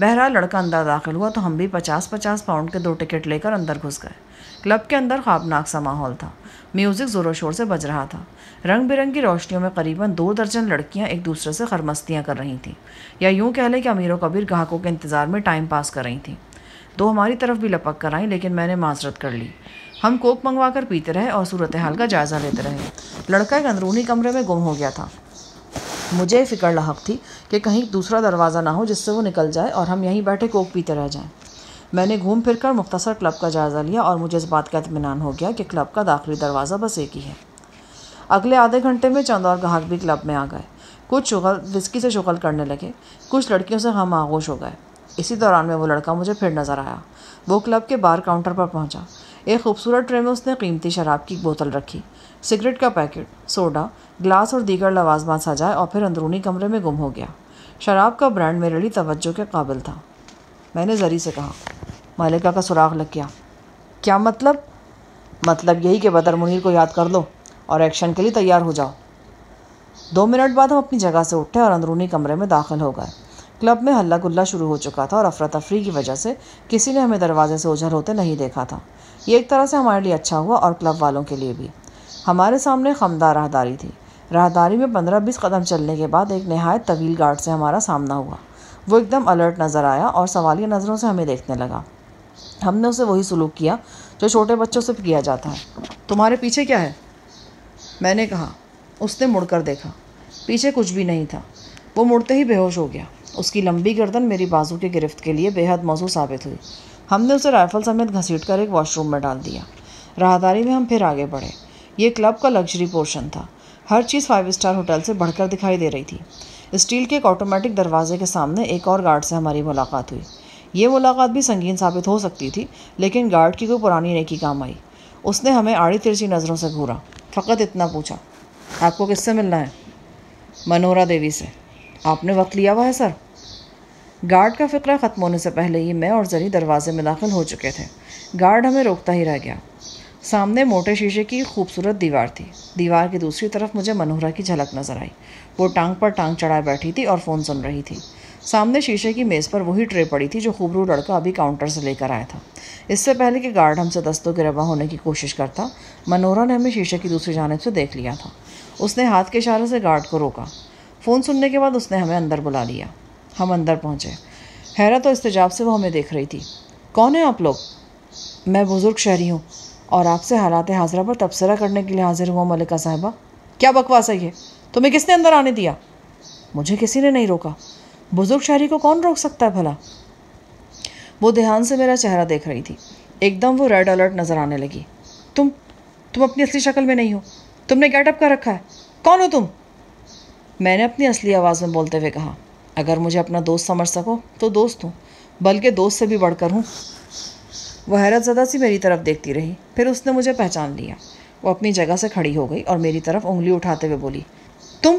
बहरहाल लड़का अंदर दाखिल हुआ तो हम भी पचास पचास पाउंड के दो टिकट लेकर अंदर घुस गए क्लब के अंदर ख्वाबनाक सा माहौल था म्यूज़िक ज़ोरों शोर से बज रहा था रंग बिरंगी रोशनियों में करीबन दो दर्जन लड़कियां एक दूसरे से खरमस्तियाँ कर रही थीं या यूँ कह लें कि अमीर कबीर ग्राहकों के इंतज़ार में टाइम पास कर रही थीं दो हमारी तरफ भी लपक कर आईं लेकिन मैंने माजरत कर ली हम कोक मंगवा कर पीते रहे और सूरत हाल का जायज़ा लेते रहे लड़का एक अंदरूनी कमरे में गुम हो गया था मुझे फिक्र लाक थी कि कहीं दूसरा दरवाज़ा ना हो जिससे वो निकल जाए और हम यहीं बैठे कोक पीते रह जाएं मैंने घूम फिर कर मुख्तसर क्लब का जायज़ा लिया और मुझे इस बात का इतमान हो गया कि क्लब का दाखिली दरवाज़ा बस एक ही है अगले आधे घंटे में चंद और ग्राहक भी क्लब में आ गए कुछ शुगल विस्की से शुगल करने लगे कुछ लड़कियों से हम आगोश हो गए इसी दौरान में वो लड़का मुझे फिर नज़र आया वो क्लब के बार काउंटर पर पहुंचा एक खूबसूरत ट्रे में उसने कीमती शराब की बोतल रखी सिगरेट का पैकेट सोडा ग्लास और दीगर लवाजमा सजाए और फिर अंदरूनी कमरे में गुम हो गया शराब का ब्रांड मेरे लिए तवज्जो के काबिल था मैंने जरी से कहा मालिका का सुराग लग गया क्या मतलब मतलब यही कि बदर मुनीर को याद कर लो और एक्शन के लिए तैयार हो जाओ दो मिनट बाद हम अपनी जगह से उठे और अंदरूनी कमरे में दाखिल हो गए क्लब में हल्ला गुल्ला शुरू हो चुका था और अफरा तफरी की वजह से किसी ने हमें दरवाजे से ओझल होते नहीं देखा था ये एक तरह से हमारे लिए अच्छा हुआ और क्लब वालों के लिए भी हमारे सामने खमदार राहदारी थी राहदारी में पंद्रह बीस कदम चलने के बाद एक नहायत तवील गार्ड से हमारा सामना हुआ वो एकदम अलर्ट नज़र आया और सवालिया नज़रों से हमें देखने लगा हमने उसे वही सलूक किया जो छोटे बच्चों से किया जाता है तुम्हारे पीछे क्या है मैंने कहा उसने मुड़कर देखा पीछे कुछ भी नहीं था वो मुड़ते ही बेहोश हो गया उसकी लंबी गर्दन मेरी बाजू की गिरफ्त के लिए बेहद मौजू साबित हुई हमने उसे राइफल समेत घसीट कर एक वॉशरूम में डाल दिया राहदारी में हम फिर आगे बढ़े ये क्लब का लग्जरी पोर्शन था हर चीज़ फाइव स्टार होटल से बढ़कर दिखाई दे रही थी स्टील के एक ऑटोमेटिक दरवाजे के सामने एक और गार्ड से हमारी मुलाकात हुई ये मुलाकात भी संगीन साबित हो सकती थी लेकिन गार्ड की कोई पुरानी नेकी काम आई उसने हमें आड़ी तिरछी नज़रों से घूरा फ़कत इतना पूछा आपको किससे मिलना है मनोरा देवी से आपने वक्त लिया हुआ है सर गार्ड का फ़िक्र ख़त्म होने से पहले ही मैं और जरी दरवाजे में दाखिल हो चुके थे गार्ड हमें रोकता ही रह गया सामने मोटे शीशे की खूबसूरत दीवार थी दीवार की दूसरी तरफ मुझे मनोहरा की झलक नज़र आई वो टांग पर टांग चढ़ाए बैठी थी और फ़ोन सुन रही थी सामने शीशे की मेज़ पर वही ट्रे पड़ी थी जो खूबरू लड़का अभी काउंटर से लेकर आया था इससे पहले कि गार्ड हमसे दस्तों के रवा होने की कोशिश करता मनोरा ने हमें शीशे की दूसरी जानब से देख लिया था उसने हाथ के इशारे से गार्ड को रोका फ़ोन सुनने के बाद उसने हमें अंदर बुला लिया हम अंदर पहुँचे हैरत और इस्तेजाब से वो हमें देख रही थी कौन है आप लोग मैं बुज़ुर्ग शहरी हूँ और आपसे हालात हाजरा पर तबसरा करने के लिए हाजिर हुआ मलिका साहिबा क्या बकवास है ये तुम्हें किसने अंदर आने दिया मुझे किसी ने नहीं रोका बुजुर्ग शायरी को कौन रोक सकता है भला वो ध्यान से मेरा चेहरा देख रही थी एकदम वो रेड अलर्ट नज़र आने लगी तुम तुम अपनी असली शक्ल में नहीं हो तुमने गेटअप कर रखा है कौन हो तुम मैंने अपनी असली आवाज़ में बोलते हुए कहा अगर मुझे अपना दोस्त समझ सको तो दोस्त हूँ बल्कि दोस्त से भी बढ़कर हूँ वह हैरत ज़दा सी मेरी तरफ़ देखती रही फिर उसने मुझे पहचान लिया वो अपनी जगह से खड़ी हो गई और मेरी तरफ उंगली उठाते हुए बोली तुम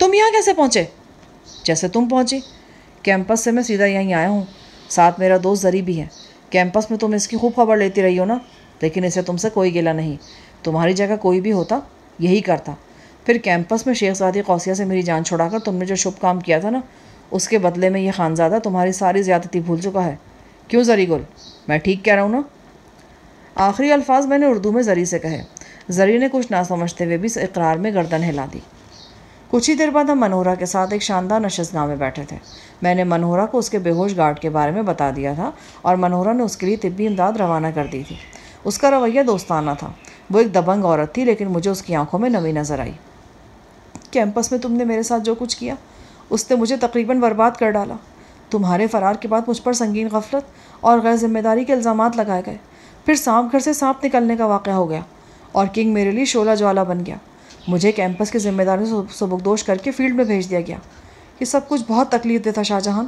तुम यहाँ कैसे पहुँचे जैसे तुम पहुँची कैंपस से मैं सीधा यहीं आया हूँ साथ मेरा दोस्त जरी भी है कैंपस में तुम इसकी खूब खबर लेती रही हो ना लेकिन इसे तुमसे कोई गिला नहीं तुम्हारी जगह कोई भी होता यही करता फिर कैंपस में शेखजादी कौसिया से मेरी जान छुड़ाकर तुमने जो शुभ काम किया था ना उसके बदले में ये खानजादा तुम्हारी सारी ज़्यादती भूल चुका है क्यों जरी गुल मैं ठीक कह रहा हूँ ना आखिरी अल्फाज मैंने उर्दू में जरी से कहे जरी ने कुछ ना समझते हुए भी इस इकरार में गर्दन हिला दी कुछ ही देर बाद हम मनोहरा के साथ एक शानदार नशस्तना में बैठे थे मैंने मनोहरा को उसके बेहोश गार्ड के बारे में बता दिया था और मनोहरा ने उसके लिए तिब्बी इमदाद रवाना कर दी थी उसका रवैया दोस्ताना था वो एक दबंग औरत थी लेकिन मुझे उसकी आंखों में नमी नज़र आई कैंपस में तुमने मेरे साथ जो कुछ किया उसने मुझे तकरीबन बर्बाद कर डाला तुम्हारे फरार के बाद मुझ पर संगीन गफलत और गैर जिम्मेदारी के इल्ज़ाम लगाए गए फिर सांप घर से सांप निकलने का वाक़ हो गया और किंग मेरे लिए शोला ज्वाला बन गया मुझे कैंपस के जिम्मेदारों से सबकदोश करके फील्ड में भेज दिया गया ये सब कुछ बहुत तकलीफ देता शाहजहां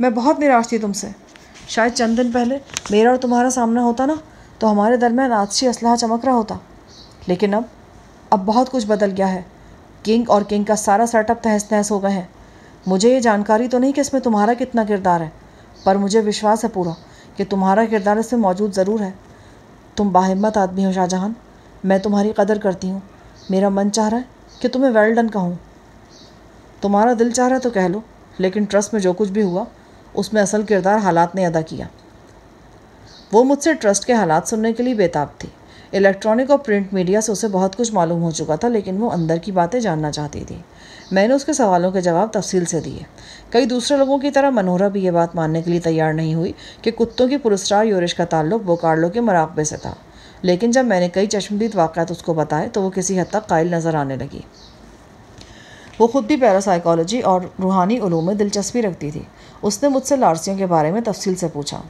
मैं बहुत निराश थी तुमसे शायद चंद दिन पहले मेरा और तुम्हारा सामना होता ना तो हमारे दरमियान आदसी असलाह चमक रहा होता लेकिन अब अब बहुत कुछ बदल गया है किंग और किंग का सारा सेटअप तहस नहस हो गए हैं मुझे ये जानकारी तो नहीं कि इसमें तुम्हारा कितना किरदार है पर मुझे विश्वास है पूरा कि तुम्हारा किरदार इसमें मौजूद ज़रूर है तुम बाहिम्मत आदमी हो शाहजहां मैं तुम्हारी कदर करती हूँ मेरा मन चाह रहा है कि तुम्हें वेल डन कहूँ तुम्हारा दिल चाह रहा है तो कह लो लेकिन ट्रस्ट में जो कुछ भी हुआ उसमें असल किरदार हालात ने अदा किया वो मुझसे ट्रस्ट के हालात सुनने के लिए बेताब थी इलेक्ट्रॉनिक और प्रिंट मीडिया से उसे बहुत कुछ मालूम हो चुका था लेकिन वो अंदर की बातें जानना चाहती थी मैंने उसके सवालों के जवाब तफसील से दिए कई दूसरे लोगों की तरह मनोहरा भी ये बात मानने के लिए तैयार नहीं हुई कि कुत्तों की पुरस्कार योरिश का ताल्लुक बोकार्लो के मराकबे से था लेकिन जब मैंने कई चश्मदीद वाक़ात उसको बताए तो वो किसी हद तक कायल नज़र आने लगी वो ख़ुद भी पैरासाइकोलॉजी और रूहानी ओलू में दिलचस्पी रखती थी उसने मुझसे लारसियों के बारे में तफसील से पूछा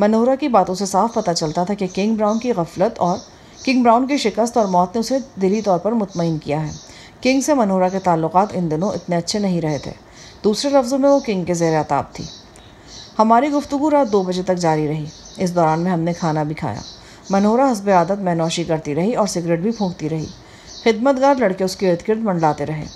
मनोहरा की बातों से साफ पता चलता था कि किंग ब्राउन की गफलत और किंग ब्राउन की शिकस्त और मौत ने उसे दिली तौर पर मुतमिन किया है किंग से मनोहरा के ताल्लुक इन दिनों इतने अच्छे नहीं रहे थे दूसरे लफ्ज़ों में वो किंग के जैर आताब थी हमारी गुफ्तु रात दो बजे तक जारी रही इस दौरान में हमने खाना भी खाया मनोरा हसब आदत नौशी करती रही और सिगरेट भी फूंकती रही खिदमतगार लड़के उसके इर्द गिर्द मंडलाते रहे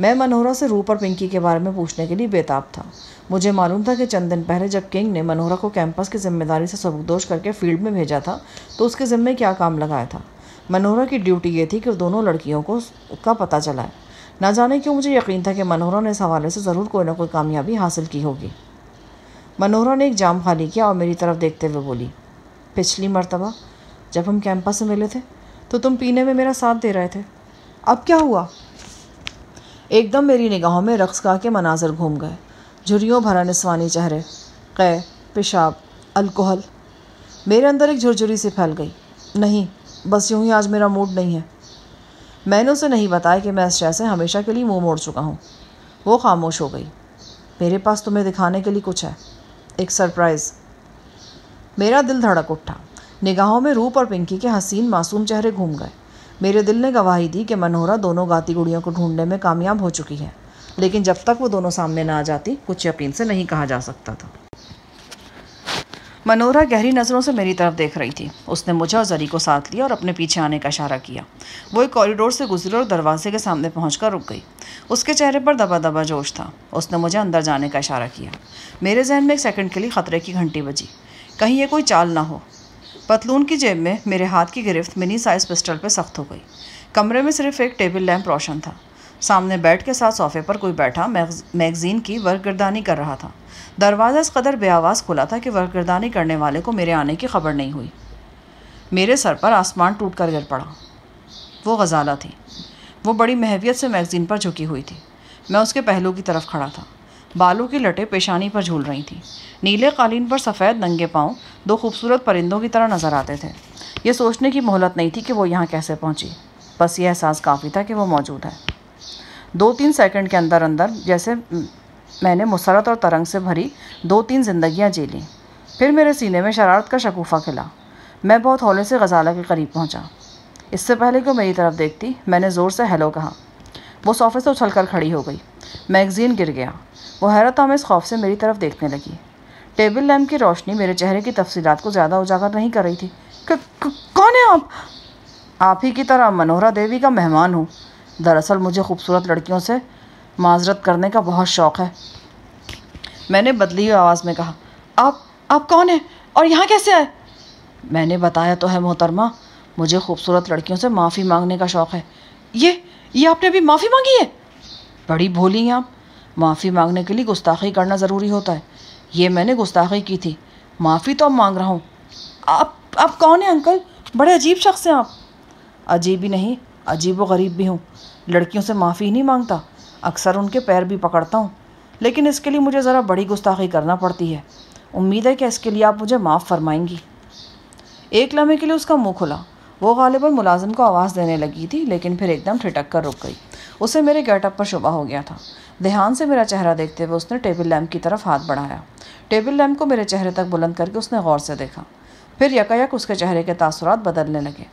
मैं मनोहरा से रूप और पिंकी के बारे में पूछने के लिए बेताब था मुझे मालूम था कि चंद दिन पहले जब किंग ने मनोहरा को कैंपस की जिम्मेदारी से सबकदोश करके फील्ड में भेजा था तो उसके ज़िम्मे क्या काम लगाया था मनोहरा की ड्यूटी ये थी कि दोनों लड़कियों को का पता चलाए ना जाने क्यों मुझे यकीन था कि मनोहरा ने इस हवाले से ज़रूर कोई ना कोई कामयाबी हासिल की होगी मनोहरा ने एक जाम खाली किया और मेरी तरफ़ देखते हुए बोली पिछली मरतबा जब हम कैंपस में मिले थे तो तुम पीने में मेरा साथ दे रहे थे अब क्या हुआ एकदम मेरी निगाहों में रक्स गा के मनाजर घूम गए झुरियों भरा निस्वानी चेहरे कै पेशाब अल्कोहल मेरे अंदर एक झुरझुरी सी फैल गई नहीं बस यूं ही आज मेरा मूड नहीं है मैंने उसे नहीं बताया कि मैं इस शय से हमेशा के लिए मुंह मोड़ चुका हूँ वो खामोश हो गई मेरे पास तुम्हें दिखाने के लिए कुछ है एक सरप्राइज़ मेरा दिल धड़क उठा निगाहों में रूप और पिंकी के हसीन मासूम चेहरे घूम गए मेरे दिल ने गवाही दी कि मनोहरा दोनों गाती गुड़ियों को ढूंढने में कामयाब हो चुकी है लेकिन जब तक वो दोनों सामने ना आ जाती कुछ यकीन से नहीं कहा जा सकता था मनोहरा गहरी नज़रों से मेरी तरफ देख रही थी उसने मुझे और जरी को साथ लिया और अपने पीछे आने का इशारा किया वो एक कॉरिडोर से गुजरी और दरवाजे के सामने पहुंचकर रुक गई उसके चेहरे पर दबा दबा जोश था उसने मुझे अंदर जाने का इशारा किया मेरे जहन में एक सेकंड के लिए खतरे की घंटी बजी कहीं ये कोई चाल ना हो पतलून की जेब में मेरे हाथ की गिरफ्त मिनी साइज पिस्टल पर सख्त हो गई कमरे में सिर्फ एक टेबल लैंप रोशन था सामने बेड के साथ सोफे पर कोई बैठा मैगजीन की वर्कगर्दानी कर रहा था दरवाज़ा इस कदर बेआवाज़ खुला था कि वर्कगर्दानी करने वाले को मेरे आने की खबर नहीं हुई मेरे सर पर आसमान टूट कर गिर पड़ा वो गजाला थी वो बड़ी महवियत से मैगज़ीन पर झुकी हुई थी मैं उसके पहलू की तरफ खड़ा था बालों की लटे पेशानी पर झूल रही थी नीले कालीन पर सफ़ेद नंगे पाँव दो खूबसूरत परिंदों की तरह नज़र आते थे ये सोचने की मोहलत नहीं थी कि वो यहाँ कैसे पहुँची बस ये एहसास काफ़ी था कि वो मौजूद है दो तीन सेकंड के अंदर अंदर जैसे मैंने मुसरत और तरंग से भरी दो तीन जिंदगियाँ जी लीं फिर मेरे सीने में शरारत का शकूफा खिला मैं बहुत हौले से गजाला के करीब पहुँचा इससे पहले कि मेरी तरफ देखती मैंने ज़ोर से हेलो कहा वो सोफे से उछल कर खड़ी हो गई मैगज़ीन गिर गया वो हैरत आमेज़ खौफ से मेरी तरफ देखने लगी टेबल लैम्प की रोशनी मेरे चेहरे की तफसीलात को ज़्यादा उजागर नहीं कर रही थी कौन है आप आप ही की तरह मनोहरा देवी का मेहमान हूँ दरअसल मुझे खूबसूरत लड़कियों से माजरत करने का बहुत शौक़ है मैंने बदली हुई आवाज़ में कहा आप आप कौन हैं और यहाँ कैसे आए मैंने बताया तो है मोहतरमा मुझे खूबसूरत लड़कियों से माफ़ी मांगने का शौक़ है ये ये आपने अभी माफ़ी मांगी है बड़ी भोली हैं आप माफ़ी मांगने के लिए गुस्ताखी करना ज़रूरी होता है ये मैंने गुस्ताखी की थी माफ़ी तो अब मांग रहा हूँ आप आप कौन हैं अंकल बड़े अजीब शख्स हैं आप अजीब ही नहीं अजीब व गरीब भी हूँ लड़कियों से माफ़ी नहीं मांगता अक्सर उनके पैर भी पकड़ता हूँ लेकिन इसके लिए मुझे ज़रा बड़ी गुस्ताखी करना पड़ती है उम्मीद है कि इसके लिए आप मुझे माफ़ फरमाएंगी एक लम्हे के लिए उसका मुंह खुला वो गालिबा मुलाजिम को आवाज़ देने लगी थी लेकिन फिर एकदम ठिटक कर रुक गई उसे मेरे गेटअप पर शुबा हो गया था ध्यान से मेरा चेहरा देखते हुए उसने टेबल लैम्प की तरफ हाथ बढ़ाया टेबल लैम्प को मेरे चेहरे तक बुलंद करके उसने गौर से देखा फिर यकायक उसके चेहरे के तासुरात बदलने लगे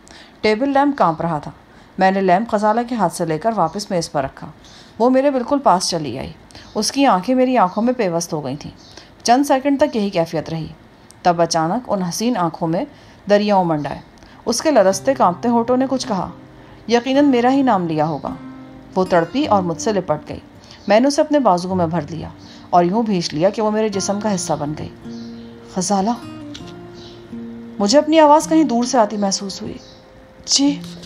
टेबल लैम्प काँप रहा था मैंने लैम्प खजाला के हाथ से लेकर वापस मेज़ पर रखा वो मेरे बिल्कुल पास चली आई उसकी आंखें मेरी आंखों में पेवस्त हो गई थीं चंद सेकंड तक यही कैफियत रही तब अचानक उन हसीन आंखों में दरिया उमंड आए उसके लरसते कांपते होठों ने कुछ कहा यकीनन मेरा ही नाम लिया होगा वो तड़पी और मुझसे लिपट गई मैंने उसे अपने बाजुओं में भर लिया और यूं भेज लिया कि वो मेरे जिसम का हिस्सा बन गई खजाला मुझे अपनी आवाज़ कहीं दूर से आती महसूस हुई जी